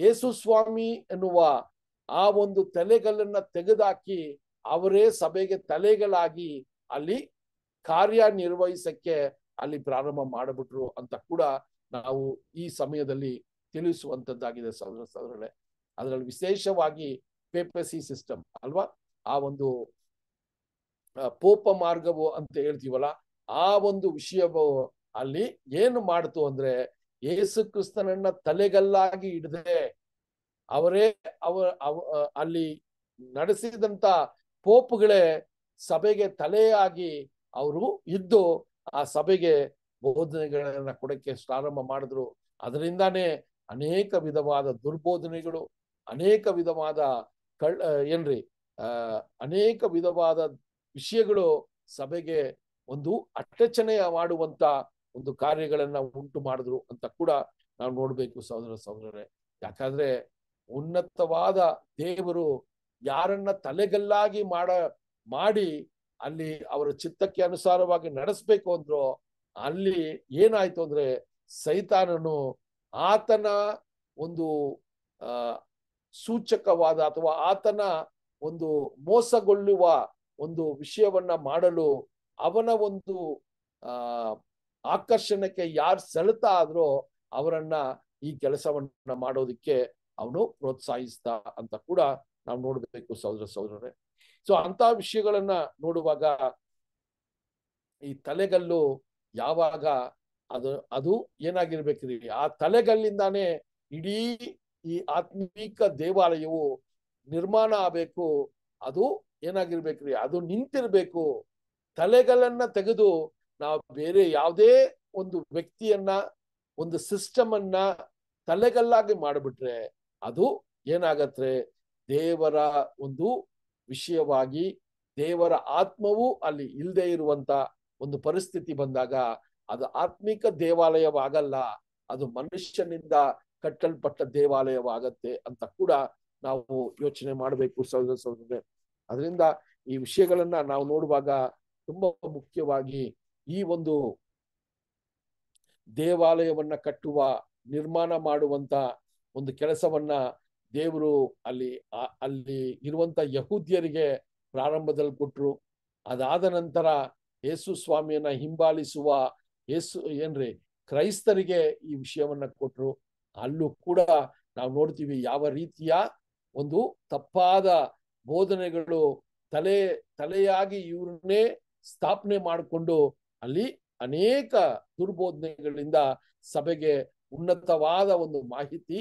ಯೇಸು ಸ್ವಾಮಿ ಎನ್ನುವ ಆ ಒಂದು ತಲೆಗಲ್ಲನ್ನ ತೆಗೆದಾಕಿ ಅವರೇ ಸಭೆಗೆ ತಲೆಗಳಾಗಿ ಅಲ್ಲಿ ಕಾರ್ಯನಿರ್ವಹಿಸಕ್ಕೆ ಅಲ್ಲಿ ಪ್ರಾರಂಭ ಮಾಡಿಬಿಟ್ರು ಅಂತ ಕೂಡ ನಾವು ಈ ಸಮಯದಲ್ಲಿ ತಿಳಿಸುವಂತದ್ದಾಗಿದೆ ಸಹೋದರ ಅದರಲ್ಲಿ ವಿಶೇಷವಾಗಿ ಪೇಪಸಿ ಸಿಸ್ಟಮ್ ಅಲ್ವಾ ಆ ಒಂದು ಪೋಪ ಮಾರ್ಗವು ಅಂತ ಹೇಳ್ತೀವಲ್ಲ ಆ ಒಂದು ವಿಷಯವು ಅಲ್ಲಿ ಏನು ಮಾಡ್ತು ಅಂದ್ರೆ ಯೇಸು ಕ್ರಿಸ್ತನನ್ನ ತಲೆಗಲ್ಲಾಗಿ ಹಿಡದೆ ಅವರೇ ಅವರ ಅಲ್ಲಿ ನಡೆಸಿದಂತ ಪೋಪ್ಗಳೇ ಸಭೆಗೆ ತಲೆಯಾಗಿ ಅವರು ಇದ್ದು ಆ ಸಭೆಗೆ ಬೋಧನೆಗಳನ್ನ ಕೊಡಕ್ಕೆ ಪ್ರಾರಂಭ ಮಾಡಿದ್ರು ಅದರಿಂದಾನೇ ಅನೇಕ ವಿಧವಾದ ದುರ್ಬೋಧನೆಗಳು ಅನೇಕ ವಿಧವಾದ ಕಳ್ ಏನ್ರಿ ಅನೇಕ ವಿಧವಾದ ವಿಷಯಗಳು ಸಭೆಗೆ ಒಂದು ಅಟ್ಟಚನೆ ಮಾಡುವಂತ ಒಂದು ಕಾರ್ಯಗಳನ್ನ ಉಂಟು ಮಾಡಿದ್ರು ಅಂತ ಕೂಡ ನಾವು ನೋಡ್ಬೇಕು ಸಹೋದರ ಸಹೋದರರೇ ಯಾಕಂದ್ರೆ ಉನ್ನತವಾದ ದೇವರು ಯಾರನ್ನ ತಲೆಗಲ್ಲಾಗಿ ಮಾಡ ಮಾಡಿ ಅಲ್ಲಿ ಅವರ ಚಿತ್ತಕ್ಕೆ ಅನುಸಾರವಾಗಿ ನಡೆಸ್ಬೇಕು ಅಂದ್ರು ಅಲ್ಲಿ ಏನಾಯ್ತು ಅಂದ್ರೆ ಸೈತಾನನು ಆತನ ಒಂದು ಸೂಚಕವಾದ ಅಥವಾ ಆತನ ಒಂದು ಮೋಸಗೊಳ್ಳುವ ಒಂದು ವಿಷಯವನ್ನ ಮಾಡಲು ಅವನ ಒಂದು ಆ ಆಕರ್ಷಣಕ್ಕೆ ಯಾರು ಸೆಳೆತ ಆದ್ರೋ ಅವರನ್ನ ಈ ಕೆಲಸವನ್ನ ಮಾಡೋದಕ್ಕೆ ಅವನು ಪ್ರೋತ್ಸಾಹಿಸ್ದ ಅಂತ ಕೂಡ ನಾವು ನೋಡಬೇಕು ಸಹೋದರ ಸಹೋದರರೇ ಸೊ ಅಂತ ವಿಷಯಗಳನ್ನ ನೋಡುವಾಗ ಈ ತಲೆಗಲ್ಲು ಯಾವಾಗ ಅದು ಅದು ಏನಾಗಿರ್ಬೇಕ್ರಿ ಆ ತಲೆಗಲ್ಲಿಂದಾನೆ ಇಡೀ ಈ ಆತ್ಮೀಕ ದೇವಾಲಯವು ನಿರ್ಮಾಣ ಆಗಬೇಕು ಅದು ಏನಾಗಿರ್ಬೇಕ್ರಿ ಅದು ನಿಂತಿರ್ಬೇಕು ತಲೆಗಳನ್ನ ತೆಗೆದು ನಾವು ಬೇರೆ ಯಾವುದೇ ಒಂದು ವ್ಯಕ್ತಿಯನ್ನ ಒಂದು ಸಿಸ್ಟಮ್ ಅನ್ನ ತಲೆಗಲ್ಲಾಗಿ ಮಾಡಿಬಿಟ್ರೆ ಅದು ಏನಾಗತ್ತೆ ದೇವರ ಒಂದು ವಿಷಯವಾಗಿ ದೇವರ ಆತ್ಮವು ಅಲ್ಲಿ ಇಲ್ಲದೆ ಇರುವಂತ ಒಂದು ಪರಿಸ್ಥಿತಿ ಬಂದಾಗ ಅದು ಆತ್ಮಿಕ ದೇವಾಲಯವಾಗಲ್ಲ ಅದು ಮನುಷ್ಯನಿಂದ ಕಟ್ಟಲ್ಪಟ್ಟ ದೇವಾಲಯವಾಗತ್ತೆ ಅಂತ ಕೂಡ ನಾವು ಯೋಚನೆ ಮಾಡಬೇಕು ಸಹೋದರ ಸಹೋದರೇ ಅದರಿಂದ ಈ ವಿಷಯಗಳನ್ನ ನಾವು ನೋಡುವಾಗ ತುಂಬಾ ಮುಖ್ಯವಾಗಿ ಈ ಒಂದು ದೇವಾಲಯವನ್ನ ಕಟ್ಟುವ ನಿರ್ಮಾಣ ಮಾಡುವಂತ ಒಂದು ಕೆಲಸವನ್ನ ದೇವರು ಅಲ್ಲಿ ಅಲ್ಲಿ ಇರುವಂತ ಯಹೂದ್ಯರಿಗೆ ಪ್ರಾರಂಭದಲ್ಲಿ ಕೊಟ್ರು ಅದಾದ ನಂತರ ಯೇಸು ಸ್ವಾಮಿಯನ್ನ ಹಿಂಬಾಲಿಸುವ ಯೇಸು ಏನ್ರಿ ಕ್ರೈಸ್ತರಿಗೆ ಈ ವಿಷಯವನ್ನ ಕೊಟ್ರು ಅಲ್ಲೂ ಕೂಡ ನಾವು ನೋಡ್ತೀವಿ ಯಾವ ರೀತಿಯ ಒಂದು ತಪ್ಪಾದ ಬೋಧನೆಗಳು ತಲೆ ತಲೆಯಾಗಿ ಇವ್ರನ್ನೇ ಸ್ಥಾಪನೆ ಮಾಡಿಕೊಂಡು ಅಲ್ಲಿ ಅನೇಕ ದುರ್ಬೋಧನೆಗಳಿಂದ ಸಭೆಗೆ ಉನ್ನತವಾದ ಒಂದು ಮಾಹಿತಿ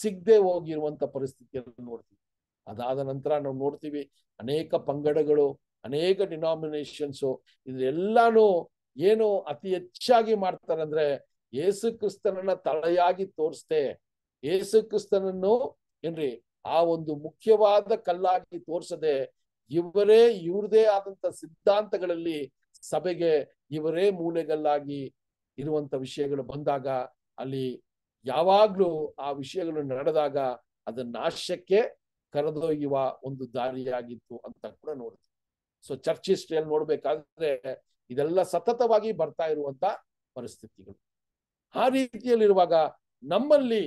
ಸಿಗದೆ ಹೋಗಿರುವಂತ ಪರಿಸ್ಥಿತಿಯನ್ನು ನೋಡ್ತೀವಿ ಅದಾದ ನಂತರ ನಾವು ನೋಡ್ತೀವಿ ಅನೇಕ ಪಂಗಡಗಳು ಅನೇಕ ಡಿನಾಮಿನೇಷನ್ಸು ಇದೆಲ್ಲಾನು ಏನು ಅತಿ ಹೆಚ್ಚಾಗಿ ಮಾಡ್ತಾರೆ ಅಂದ್ರೆ ಯೇಸು ಕ್ರಿಸ್ತನನ್ನ ತಲೆಯಾಗಿ ತೋರಿಸ್ದೆ ಯೇಸು ಕ್ರಿಸ್ತನನ್ನು ಏನ್ರಿ ಆ ಒಂದು ಮುಖ್ಯವಾದ ಕಲ್ಲಾಗಿ ತೋರಿಸದೆ ಇವರೇ ಇವ್ರದೇ ಆದಂತ ಸಿದ್ಧಾಂತಗಳಲ್ಲಿ ಸಭೆಗೆ ಇವರೇ ಮೂಲೆಗಲ್ಲಾಗಿ ಇರುವಂತ ವಿಷಯಗಳು ಬಂದಾಗ ಅಲ್ಲಿ ಯಾವಾಗ್ಲೂ ಆ ವಿಷಯಗಳು ನಡೆದಾಗ ಅದು ನಾಶಕ್ಕೆ ಕರೆದೊಯ್ಯುವ ಒಂದು ದಾರಿಯಾಗಿತ್ತು ಅಂತ ಕೂಡ ನೋಡಿದ್ವಿ ಸೊ ಚರ್ಚ್ ಹಿಸ್ಟ್ರಿಯಲ್ಲಿ ನೋಡ್ಬೇಕಾದ್ರೆ ಇದೆಲ್ಲ ಸತತವಾಗಿ ಬರ್ತಾ ಇರುವಂತ ಪರಿಸ್ಥಿತಿಗಳು ಆ ರೀತಿಯಲ್ಲಿರುವಾಗ ನಮ್ಮಲ್ಲಿ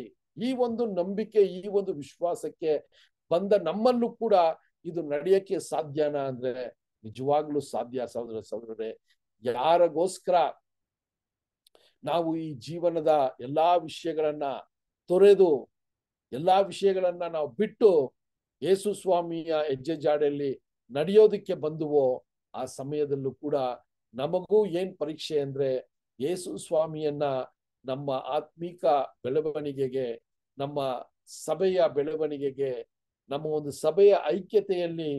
ಈ ಒಂದು ನಂಬಿಕೆ ಈ ಒಂದು ವಿಶ್ವಾಸಕ್ಕೆ ಬಂದ ನಮ್ಮಲ್ಲೂ ಕೂಡ ಇದು ನಡೆಯಕ್ಕೆ ಸಾಧ್ಯನಾ ಅಂದ್ರೆ ನಿಜವಾಗ್ಲೂ ಸಾಧ್ಯ ಸಹೋದರ ಸಹೋದರರೇ ಯಾರಗೋಸ್ಕರ ನಾವು ಈ ಜೀವನದ ಎಲ್ಲ ವಿಷಯಗಳನ್ನ ತೊರೆದು ಎಲ್ಲ ವಿಷಯಗಳನ್ನ ನಾವು ಬಿಟ್ಟು ಯೇಸು ಸ್ವಾಮಿಯ ಹೆಜ್ಜೆ ಜಾಡಲ್ಲಿ ನಡೆಯೋದಕ್ಕೆ ಬಂದುವೋ ಆ ಸಮಯದಲ್ಲೂ ಕೂಡ ನಮಗೂ ಏನ್ ಪರೀಕ್ಷೆ ಅಂದ್ರೆ ಯೇಸು ಸ್ವಾಮಿಯನ್ನ ನಮ್ಮ ಆತ್ಮೀಕ ಬೆಳವಣಿಗೆಗೆ ನಮ್ಮ ಸಭೆಯ ಬೆಳವಣಿಗೆಗೆ ನಮ್ಮ ಒಂದು ಸಭೆಯ ಐಕ್ಯತೆಯಲ್ಲಿ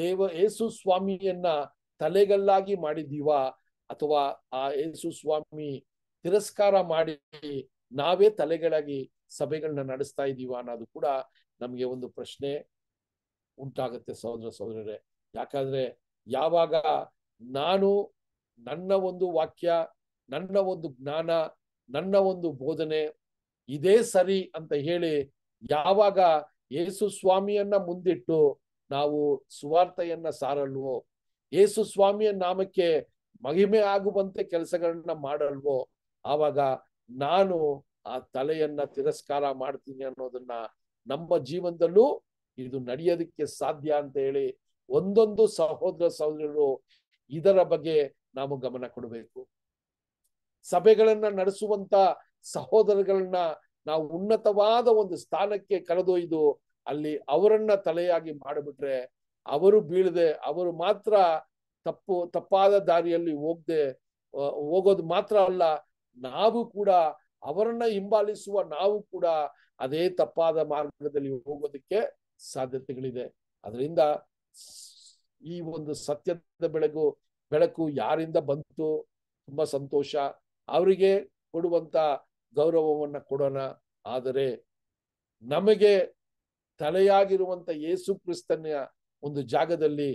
ದೇವ ಯೇಸು ಸ್ವಾಮಿಯನ್ನ ತಲೆಗಲ್ಲಾಗಿ ಮಾಡಿದೀವಾ ಅಥವಾ ಆ ಯೇಸು ಸ್ವಾಮಿ ತಿರಸ್ಕಾರ ಮಾಡಿ ನಾವೇ ತಲೆಗಳಾಗಿ ಸಭೆಗಳನ್ನ ನಡೆಸ್ತಾ ಇದೀವ ಅನ್ನೋದು ಕೂಡ ನಮಗೆ ಒಂದು ಪ್ರಶ್ನೆ ಉಂಟಾಗುತ್ತೆ ಸಹೋದರ ಸಹೋದರರೇ ಯಾಕಂದ್ರೆ ಯಾವಾಗ ನಾನು ನನ್ನ ಒಂದು ವಾಕ್ಯ ನನ್ನ ಒಂದು ಜ್ಞಾನ ನನ್ನ ಒಂದು ಬೋಧನೆ ಇದೇ ಸರಿ ಅಂತ ಹೇಳಿ ಯಾವಾಗ ಯೇಸು ಸ್ವಾಮಿಯನ್ನ ಮುಂದಿಟ್ಟು ನಾವು ಸುವಾರ್ತೆಯನ್ನ ಸಾರಲ್ವೋ ಯೇಸು ಸ್ವಾಮಿಯ ನಾಮಕ್ಕೆ ಮಹಿಮೆ ಆಗುವಂತೆ ಕೆಲಸಗಳನ್ನ ಮಾಡಲ್ವೋ ಆವಾಗ ನಾನು ಆ ತಲೆಯನ್ನ ತಿರಸ್ಕಾರ ಮಾಡ್ತೀನಿ ಅನ್ನೋದನ್ನ ನಮ್ಮ ಜೀವನದಲ್ಲೂ ಇದು ನಡೆಯೋದಕ್ಕೆ ಸಾಧ್ಯ ಅಂತ ಹೇಳಿ ಒಂದೊಂದು ಸಹೋದರ ಸಹೋದರರು ಇದರ ಬಗ್ಗೆ ನಾವು ಗಮನ ಕೊಡಬೇಕು ಸಭೆಗಳನ್ನ ನಡೆಸುವಂತ ಸಹೋದರಗಳನ್ನ ನಾವು ಉನ್ನತವಾದ ಒಂದು ಸ್ಥಾನಕ್ಕೆ ಕರೆದೊಯ್ದು ಅಲ್ಲಿ ಅವರನ್ನ ತಲೆಯಾಗಿ ಮಾಡಿಬಿಟ್ರೆ ಅವರು ಬೀಳದೆ ಅವರು ಮಾತ್ರ ತಪ್ಪು ತಪ್ಪಾದ ದಾರಿಯಲ್ಲಿ ಹೋಗದೆ ಹೋಗೋದು ಮಾತ್ರ ಅಲ್ಲ ನಾವು ಕೂಡ ಅವರನ್ನ ಹಿಂಬಾಲಿಸುವ ನಾವು ಕೂಡ ಅದೇ ತಪ್ಪಾದ ಮಾರ್ಗದಲ್ಲಿ ಹೋಗೋದಕ್ಕೆ ಸಾಧ್ಯತೆಗಳಿದೆ ಅದರಿಂದ ಈ ಒಂದು ಸತ್ಯದ ಬೆಳಗು ಬೆಳಕು ಯಾರಿಂದ ಬಂತು ತುಂಬಾ ಸಂತೋಷ ಅವರಿಗೆ ಕೊಡುವಂತ ಗೌರವವನ್ನ ಕೊಡೋಣ ಆದರೆ ನಮಗೆ ತಲೆಯಾಗಿರುವಂತ ಯೇಸು ಕ್ರಿಸ್ತನ ಒಂದು ಜಾಗದಲ್ಲಿ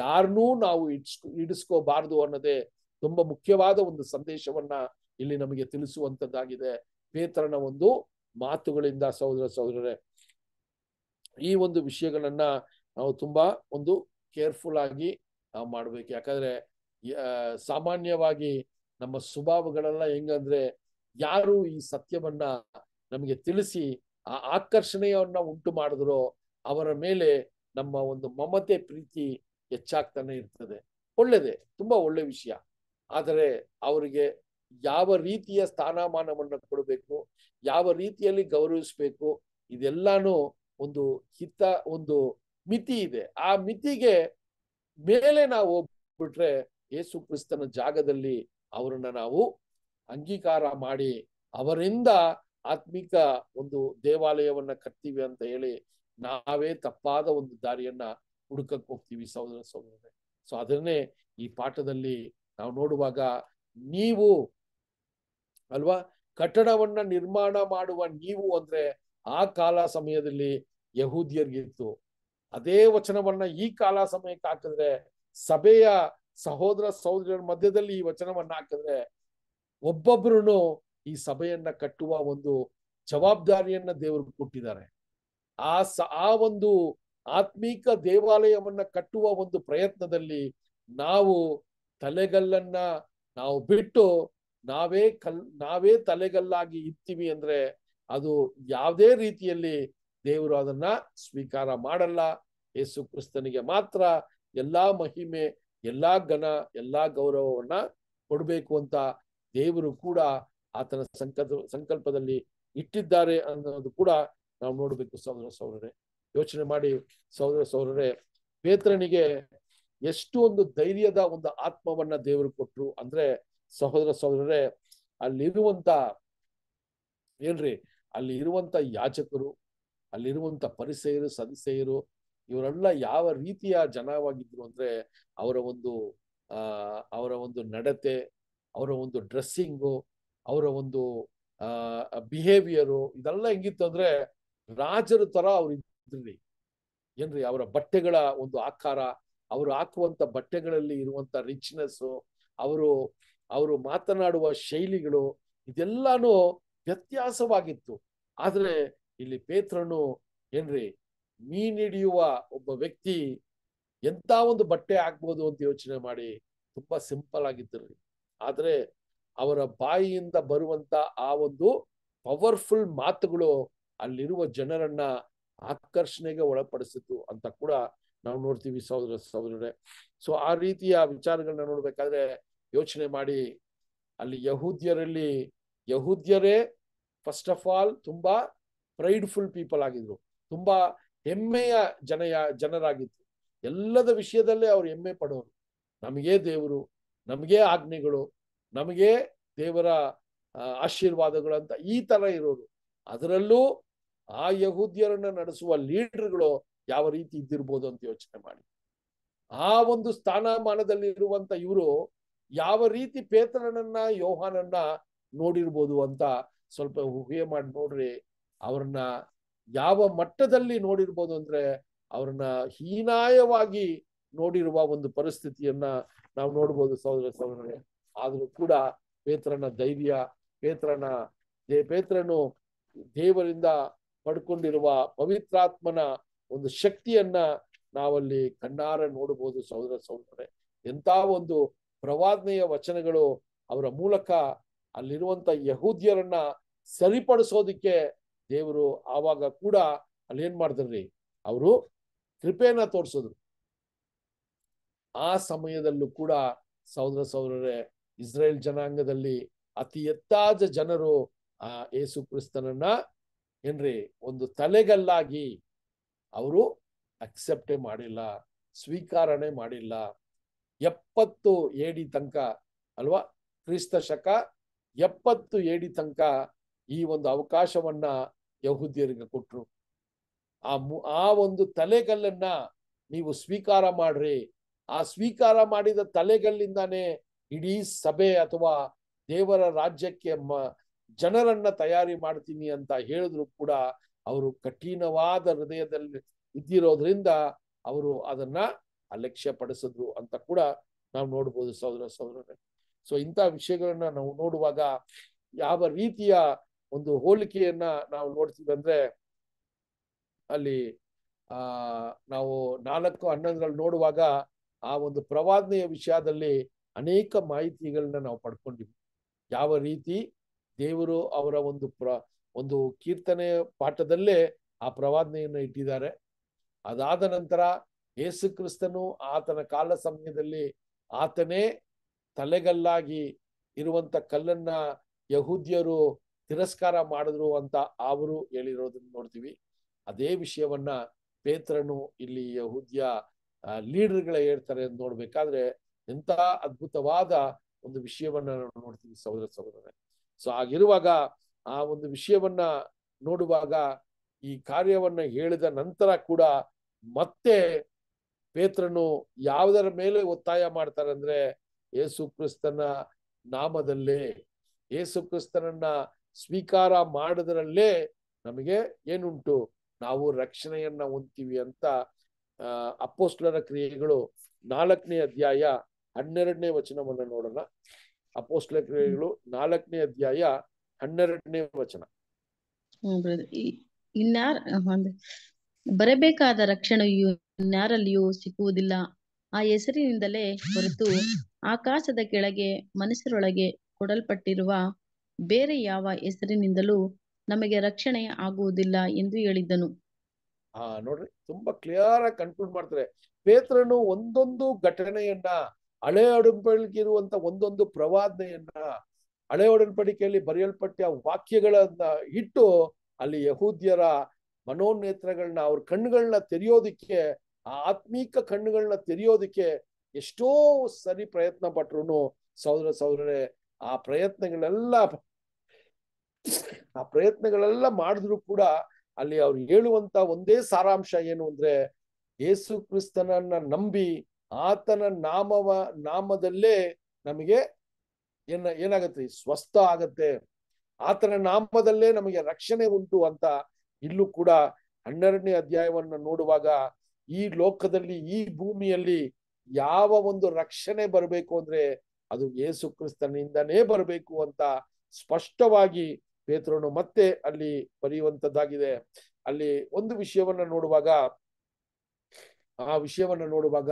ಯಾರನ್ನೂ ನಾವು ಇಡ್ಸ್ ಇಡಿಸ್ಕೋಬಾರದು ಅನ್ನೋದೇ ತುಂಬಾ ಮುಖ್ಯವಾದ ಒಂದು ಸಂದೇಶವನ್ನ ಇಲ್ಲಿ ನಮಗೆ ತಿಳಿಸುವಂತದ್ದಾಗಿದೆ ಪೇತ್ರನ ಒಂದು ಮಾತುಗಳಿಂದ ಸಹೋದರ ಸಹೋದರರೇ ಈ ಒಂದು ವಿಷಯಗಳನ್ನ ನಾವು ತುಂಬಾ ಒಂದು ಕೇರ್ಫುಲ್ ಆಗಿ ನಾವು ಮಾಡ್ಬೇಕು ಯಾಕಂದ್ರೆ ಸಾಮಾನ್ಯವಾಗಿ ನಮ್ಮ ಸ್ವಭಾವಗಳೆಲ್ಲ ಹೆಂಗಂದ್ರೆ ಯಾರು ಈ ಸತ್ಯವನ್ನ ನಮಗೆ ತಿಳಿಸಿ ಆ ಆಕರ್ಷಣೆಯನ್ನ ಉಂಟು ಮಾಡಿದ್ರೋ ಅವರ ಮೇಲೆ ನಮ್ಮ ಒಂದು ಮಮತೆ ಪ್ರೀತಿ ಹೆಚ್ಚಾಗ್ತಾನೆ ಇರ್ತದೆ ಒಳ್ಳೇದೇ ತುಂಬಾ ಒಳ್ಳೆ ವಿಷಯ ಆದರೆ ಅವರಿಗೆ ಯಾವ ರೀತಿಯ ಸ್ಥಾನಮಾನವನ್ನು ಕೊಡಬೇಕು ಯಾವ ರೀತಿಯಲ್ಲಿ ಗೌರವಿಸಬೇಕು ಇದೆಲ್ಲಾನು ಒಂದು ಹಿತ ಒಂದು ಮಿತಿ ಇದೆ ಆ ಮಿತಿಗೆ ಮೇಲೆ ನಾವು ಹೋಗ್ಬಿಟ್ರೆ ಯೇಸು ಕ್ರಿಸ್ತನ ಜಾಗದಲ್ಲಿ ಅವರನ್ನ ನಾವು ಅಂಗೀಕಾರ ಮಾಡಿ ಅವರಿಂದ ಆತ್ಮಿಕ ಒಂದು ದೇವಾಲಯವನ್ನ ಕಟ್ತೀವಿ ಅಂತ ಹೇಳಿ ನಾವೇ ತಪ್ಪಾದ ಒಂದು ದಾರಿಯನ್ನ ಹುಡುಕಕ್ಕೆ ಹೋಗ್ತೀವಿ ಸಹೋದರ ಸಹೋದರ ಸೊ ಅದನ್ನೇ ಈ ಪಾಠದಲ್ಲಿ ನಾವು ನೋಡುವಾಗ ನೀವು ಅಲ್ವಾ ಕಟ್ಟಡವನ್ನ ನಿರ್ಮಾಣ ಮಾಡುವ ನೀವು ಅಂದ್ರೆ ಆ ಕಾಲ ಸಮಯದಲ್ಲಿ ಯಹೂದಿಯರ್ಗಿತ್ತು ಅದೇ ವಚನವನ್ನ ಈ ಕಾಲ ಸಮಯಕ್ಕೆ ಹಾಕಿದ್ರೆ ಸಭೆಯ ಸಹೋದರ ಸಹೋದರಿಯರ ಮಧ್ಯದಲ್ಲಿ ಈ ವಚನವನ್ನ ಹಾಕಿದ್ರೆ ಒಬ್ಬೊಬ್ಬರು ಈ ಸಭೆಯನ್ನ ಕಟ್ಟುವ ಒಂದು ಜವಾಬ್ದಾರಿಯನ್ನ ದೇವರು ಕೊಟ್ಟಿದ್ದಾರೆ ಆ ಸ ಆ ಒಂದು ಆತ್ಮೀಕ ದೇವಾಲಯವನ್ನ ಕಟ್ಟುವ ಒಂದು ಪ್ರಯತ್ನದಲ್ಲಿ ನಾವು ತಲೆಗಲ್ಲನ್ನ ನಾವು ಬಿಟ್ಟು ನಾವೇ ಕಲ್ ನಾವೇ ತಲೆಗಲ್ಲಾಗಿ ಇರ್ತೀವಿ ಅಂದ್ರೆ ಅದು ಯಾವುದೇ ರೀತಿಯಲ್ಲಿ ದೇವರು ಅದನ್ನ ಸ್ವೀಕಾರ ಮಾಡಲ್ಲ ಯೇಸು ಕ್ರಿಸ್ತನಿಗೆ ಮಾತ್ರ ಎಲ್ಲಾ ಮಹಿಮೆ ಎಲ್ಲಾ ಘನ ಎಲ್ಲಾ ಗೌರವವನ್ನ ಕೊಡಬೇಕು ಅಂತ ದೇವರು ಕೂಡ ಆತನ ಸಂಕಲ್ಪದಲ್ಲಿ ಇಟ್ಟಿದ್ದಾರೆ ಅನ್ನೋದು ಕೂಡ ನಾವು ನೋಡಬೇಕು ಸಹೋದರ ಸೌರರೇ ಯೋಚನೆ ಮಾಡಿ ಸಹೋದರ ಸೌರರೇ ಪೇತ್ರನಿಗೆ ಎಷ್ಟು ಒಂದು ಧೈರ್ಯದ ಒಂದು ಆತ್ಮವನ್ನ ದೇವರು ಕೊಟ್ರು ಅಂದ್ರೆ ಸಹೋದರ ಸಹೋದರರೇ ಅಲ್ಲಿರುವಂತ ಏನ್ರಿ ಅಲ್ಲಿ ಇರುವಂತ ಯಾಚಕರು ಅಲ್ಲಿರುವಂತ ಪರಿಸೆಯರು ಸದಸ್ಯರು ಇವರೆಲ್ಲ ಯಾವ ರೀತಿಯ ಜನವಾಗಿದ್ರು ಅಂದ್ರೆ ಅವರ ಒಂದು ಅವರ ಒಂದು ನಡತೆ ಅವರ ಒಂದು ಡ್ರೆಸ್ಸಿಂಗು ಅವರ ಒಂದು ಬಿಹೇವಿಯರು ಇದೆಲ್ಲ ಹೆಂಗಿತ್ತು ಅಂದ್ರೆ ರಾಜರ ತರ ಅವ್ರು ಇದ್ರಿ ಏನ್ರಿ ಅವರ ಬಟ್ಟೆಗಳ ಒಂದು ಆಕಾರ ಅವರು ಹಾಕುವಂತ ಬಟ್ಟೆಗಳಲ್ಲಿ ಇರುವಂತ ರಿಚ್ನೆಸ್ ಅವರು ಅವರು ಮಾತನಾಡುವ ಶೈಲಿಗಳು ಇದೆಲ್ಲಾನು ವ್ಯತ್ಯಾಸವಾಗಿತ್ತು ಆದರೆ ಇಲ್ಲಿ ಪೇತ್ರನು ಏನ್ರಿ ಮೀನಿಡಿಯುವ ಒಬ್ಬ ವ್ಯಕ್ತಿ ಎಂಥ ಒಂದು ಬಟ್ಟೆ ಹಾಕ್ಬೋದು ಅಂತ ಯೋಚನೆ ಮಾಡಿ ತುಂಬಾ ಸಿಂಪಲ್ ಆಗಿದ್ದರು ಆದರೆ ಅವರ ಬಾಯಿಯಿಂದ ಬರುವಂತ ಆ ಒಂದು ಪವರ್ಫುಲ್ ಮಾತುಗಳು ಅಲ್ಲಿರುವ ಜನರನ್ನ ಆಕರ್ಷಣೆಗೆ ಒಳಪಡಿಸಿತು ಅಂತ ಕೂಡ ನಾವು ನೋಡ್ತೀವಿ ಸಹೋದರ ಸಹೋದರರೇ ಸೊ ಆ ರೀತಿಯ ವಿಚಾರಗಳನ್ನ ನೋಡ್ಬೇಕಾದ್ರೆ ಯೋಚನೆ ಮಾಡಿ ಅಲ್ಲಿ ಯಹೂದ್ಯರಲ್ಲಿ ಯಹೂದ್ಯರೇ ಫಸ್ಟ್ ಆಫ್ ಆಲ್ ತುಂಬಾ ಪ್ರೈಡ್ಫುಲ್ ಪೀಪಲ್ ಆಗಿದ್ರು ತುಂಬಾ ಹೆಮ್ಮೆಯ ಜನಯ ಜನರಾಗಿದ್ರು ಎಲ್ಲದ ವಿಷಯದಲ್ಲೇ ಅವ್ರು ಹೆಮ್ಮೆ ಪಡೋರು ನಮಗೆ ದೇವರು ನಮಗೆ ಆಜ್ಞೆಗಳು ನಮಗೆ ದೇವರ ಆಶೀರ್ವಾದಗಳು ಅಂತ ಈ ತರ ಇರೋರು ಅದರಲ್ಲೂ ಆ ಯಹೂದ್ಯರನ್ನ ನಡೆಸುವ ಲೀಡರ್ಗಳು ಯಾವ ರೀತಿ ಇದ್ದಿರ್ಬೋದು ಅಂತ ಯೋಚನೆ ಮಾಡಿ ಆ ಒಂದು ಸ್ಥಾನಮಾನದಲ್ಲಿ ಇರುವಂತ ಇವರು ಯಾವ ರೀತಿ ಪೇತ್ರನನ್ನ ಯೋಹಾನನ್ನ ನೋಡಿರ್ಬೋದು ಅಂತ ಸ್ವಲ್ಪ ಊಹೆ ಮಾಡಿ ನೋಡ್ರಿ ಅವ್ರನ್ನ ಯಾವ ಮಟ್ಟದಲ್ಲಿ ನೋಡಿರ್ಬೋದು ಅಂದ್ರೆ ಅವ್ರನ್ನ ಹೀನಾಯವಾಗಿ ನೋಡಿರುವ ಒಂದು ಪರಿಸ್ಥಿತಿಯನ್ನ ನಾವು ನೋಡ್ಬೋದು ಸಹೋದರ ಸಹೋದರೇ ಆದ್ರೂ ಕೂಡ ಪೇತ್ರನ ಧೈರ್ಯ ಪೇತ್ರನ ಪೇತ್ರನು ದೇವರಿಂದ ಪಡ್ಕೊಂಡಿರುವ ಪವಿತ್ರಾತ್ಮನ ಒಂದು ಶಕ್ತಿಯನ್ನ ನಾವಲ್ಲಿ ಕಣ್ಣಾರ ನೋಡಬಹುದು ಸಹೋದರ ಸಹೋದರೇ ಎಂತ ಒಂದು ಪ್ರವಾದನೆಯ ವಚನಗಳು ಅವರ ಮೂಲಕ ಅಲ್ಲಿರುವಂತ ಯಹೂದ್ಯರನ್ನ ಸರಿಪಡಿಸೋದಿಕ್ಕೆ ದೇವರು ಆವಾಗ ಕೂಡ ಅಲ್ಲಿ ಏನ್ ಮಾಡಿದ್ರಿ ಅವರು ಕೃಪೆಯನ್ನ ತೋರಿಸಿದ್ರು ಆ ಸಮಯದಲ್ಲೂ ಕೂಡ ಸಹೋದರ ಸಹೋದರರೇ ಇಸ್ರೇಲ್ ಜನಾಂಗದಲ್ಲಿ ಅತಿ ಎತ್ತಾದ ಜನರು ಆ ಯೇಸು ಕ್ರಿಸ್ತನನ್ನ ಏನ್ರಿ ಒಂದು ತಲೆಗಲ್ಲಾಗಿ ಅವರು ಅಕ್ಸೆಪ್ಟೇ ಮಾಡಿಲ್ಲ ಸ್ವೀಕಾರಣೆ ಮಾಡಿಲ್ಲ ಎಪ್ಪತ್ತು ಏಡಿ ತನಕ ಅಲ್ವಾ ಕ್ರಿಸ್ತ ಶಕ ಎಪ್ಪತ್ತು ಏಡಿ ತನಕ ಈ ಒಂದು ಅವಕಾಶವನ್ನ ಯಹೂದ್ಯರಿಗೆ ಕೊಟ್ರು ಆ ಆ ಒಂದು ತಲೆಗಲ್ಲನ್ನ ನೀವು ಸ್ವೀಕಾರ ಮಾಡ್ರಿ ಆ ಸ್ವೀಕಾರ ಮಾಡಿದ ತಲೆಗಲ್ಲಿಂದಾನೆ ಇಡೀ ಸಭೆ ಅಥವಾ ದೇವರ ರಾಜ್ಯಕ್ಕೆ ಮ ಜನರನ್ನ ತಯಾರಿ ಮಾಡ್ತೀನಿ ಅಂತ ಹೇಳಿದ್ರು ಕೂಡ ಅವರು ಕಠಿಣವಾದ ಹೃದಯದಲ್ಲಿ ಇದ್ದಿರೋದ್ರಿಂದ ಅವರು ಅದನ್ನ ಅಲಕ್ಷ್ಯ ಪಡಿಸಿದ್ರು ಅಂತ ಕೂಡ ನಾವು ನೋಡ್ಬೋದು ಸಹೋದರ ಸಹೋದರರೇ ಸೊ ಇಂಥ ವಿಷಯಗಳನ್ನ ನಾವು ನೋಡುವಾಗ ಯಾವ ರೀತಿಯ ಒಂದು ಹೋಲಿಕೆಯನ್ನ ನಾವು ನೋಡ್ತೀವಿ ಅಂದ್ರೆ ಅಲ್ಲಿ ಆ ನಾವು ನಾಲ್ಕು ಹನ್ನೊಂದರಲ್ಲಿ ನೋಡುವಾಗ ಆ ಒಂದು ಪ್ರವಾದನೆಯ ವಿಷಯದಲ್ಲಿ ಅನೇಕ ಮಾಹಿತಿಗಳನ್ನ ನಾವು ಪಡ್ಕೊಂಡಿವಿ ಯಾವ ರೀತಿ ದೇವರು ಅವರ ಒಂದು ಪ್ರ ಒಂದು ಕೀರ್ತನೆ ಪಾಠದಲ್ಲೇ ಆ ಪ್ರವಾದನೆಯನ್ನು ಇಟ್ಟಿದ್ದಾರೆ ಅದಾದ ನಂತರ ಯೇಸು ಕ್ರಿಸ್ತನು ಆತನ ಕಾಲ ಸಮಯದಲ್ಲಿ ಆತನೇ ತಲೆಗಲ್ಲಾಗಿ ಇರುವಂತ ಕಲ್ಲನ್ನ ಯಹೂದ್ಯರು ತಿರಸ್ಕಾರ ಮಾಡಿದ್ರು ಅಂತ ಅವರು ಹೇಳಿರೋದನ್ನ ನೋಡ್ತೀವಿ ಅದೇ ವಿಷಯವನ್ನ ಪೇತ್ರನು ಇಲ್ಲಿ ಯಹೂದ್ಯ ಲೀಡರ್ಗಳೇ ಹೇಳ್ತಾರೆ ಅಂತ ನೋಡ್ಬೇಕಾದ್ರೆ ಎಂತ ಅದ್ಭುತವಾದ ಒಂದು ವಿಷಯವನ್ನ ನಾವು ನೋಡ್ತೀವಿ ಸಹೋದರ ಸಹೋದರನೇ ಸೊ ಹಾಗಿರುವಾಗ ಆ ಒಂದು ವಿಷಯವನ್ನ ನೋಡುವಾಗ ಈ ಕಾರ್ಯವನ್ನ ಹೇಳಿದ ನಂತರ ಕೂಡ ಮತ್ತೆ ಪೇತ್ರನು ಯಾವುದರ ಮೇಲೆ ಒತ್ತಾಯ ಮಾಡ್ತಾರಂದ್ರೆ ಯೇಸು ಕ್ರಿಸ್ತನ ನಾಮದಲ್ಲೇ ಯೇಸು ಕ್ರಿಸ್ತನನ್ನ ಸ್ವೀಕಾರ ಮಾಡಿದ್ರಲ್ಲೇ ನಮಗೆ ಏನುಂಟು ನಾವು ರಕ್ಷಣೆಯನ್ನ ಹೊಂತೀವಿ ಅಂತ ಅಪೋಸ್ಲರ ಕ್ರಿಯೆಗಳು ನಾಲ್ಕನೇ ಅಧ್ಯಾಯ ಹನ್ನೆರಡನೇ ವಚನವನ್ನು ನೋಡೋಣ ಅಪೋಸ್ಲ ಕ್ರಿಯೆಗಳು ನಾಲ್ಕನೇ ಅಧ್ಯಾಯ ಹನ್ನೆರಡನೇ ವಚನ ಇನ್ನಾರ ಬರಬೇಕಾದ ರಕ್ಷಣೆಯು ಇನ್ಯಾರಲ್ಲಿಯೂ ಸಿಕ್ಕುವುದಿಲ್ಲ ಆ ಹೆಸರಿನಿಂದಲೇ ಹೊರತು ಆಕಾಶದ ಕೆಳಗೆ ಮನಸ್ಸರೊಳಗೆ ಕೊಡಲ್ಪಟ್ಟಿರುವ ಬೇರೆ ಯಾವ ಹೆಸರಿನಿಂದಲೂ ನಮಗೆ ರಕ್ಷಣೆ ಆಗುವುದಿಲ್ಲ ಎಂದು ಹೇಳಿದ್ದನು ಹಾ ನೋಡ್ರಿ ತುಂಬಾ ಕ್ಲಿಯರ್ ಆಗಿ ಕನ್ಕ್ಲೂಡ್ ಮಾಡ್ತಾರೆ ಪೇತ್ರನು ಒಂದೊಂದು ಘಟನೆಯನ್ನ ಹಳೆ ಇರುವಂತ ಒಂದೊಂದು ಪ್ರವಾದನೆಯನ್ನ ಹಳೆ ಒಡಂಬಡಿಕೆಯಲ್ಲಿ ಬರೆಯಲ್ಪಟ್ಟ ವಾಕ್ಯಗಳನ್ನ ಇಟ್ಟು ಅಲ್ಲಿ ಯಹೂದ್ಯರ ಮನೋನೇತ್ರಗಳನ್ನ ಅವ್ರ ಕಣ್ಣುಗಳನ್ನ ತೆರೆಯೋದಿಕ್ಕೆ ಆ ಆತ್ಮೀಕ ಕಣ್ಣುಗಳನ್ನ ತೆರೆಯೋದಿಕ್ಕೆ ಎಷ್ಟೋ ಸರಿ ಪ್ರಯತ್ನ ಪಟ್ರು ಸಹೋದರ ಸಹೋದರೇ ಆ ಪ್ರಯತ್ನಗಳೆಲ್ಲ ಆ ಪ್ರಯತ್ನಗಳೆಲ್ಲ ಮಾಡಿದ್ರು ಕೂಡ ಅಲ್ಲಿ ಅವ್ರು ಹೇಳುವಂತ ಒಂದೇ ಸಾರಾಂಶ ಏನು ಅಂದ್ರೆ ಯೇಸು ಕ್ರಿಸ್ತನನ್ನ ನಂಬಿ ಆತನ ನಾಮವ ನಾಮದಲ್ಲೇ ನಮಗೆ ಏನ ಏನಾಗತ್ತೆ ಸ್ವಸ್ಥ ಆಗತ್ತೆ ಆತನ ನಾಮದಲ್ಲೇ ನಮಗೆ ರಕ್ಷಣೆ ಉಂಟು ಅಂತ ಇಲ್ಲೂ ಕೂಡ ಹನ್ನೆರಡನೇ ಅಧ್ಯಾಯವನ್ನು ನೋಡುವಾಗ ಈ ಲೋಕದಲ್ಲಿ ಈ ಭೂಮಿಯಲ್ಲಿ ಯಾವ ಒಂದು ರಕ್ಷಣೆ ಬರಬೇಕು ಅಂದ್ರೆ ಅದು ಯೇಸು ಕ್ರಿಸ್ತನಿಂದನೇ ಬರಬೇಕು ಅಂತ ಸ್ಪಷ್ಟವಾಗಿ ಪೇತ್ರನು ಮತ್ತೆ ಅಲ್ಲಿ ಬರೆಯುವಂತದ್ದಾಗಿದೆ ಅಲ್ಲಿ ಒಂದು ವಿಷಯವನ್ನ ನೋಡುವಾಗ ಆ ವಿಷಯವನ್ನ ನೋಡುವಾಗ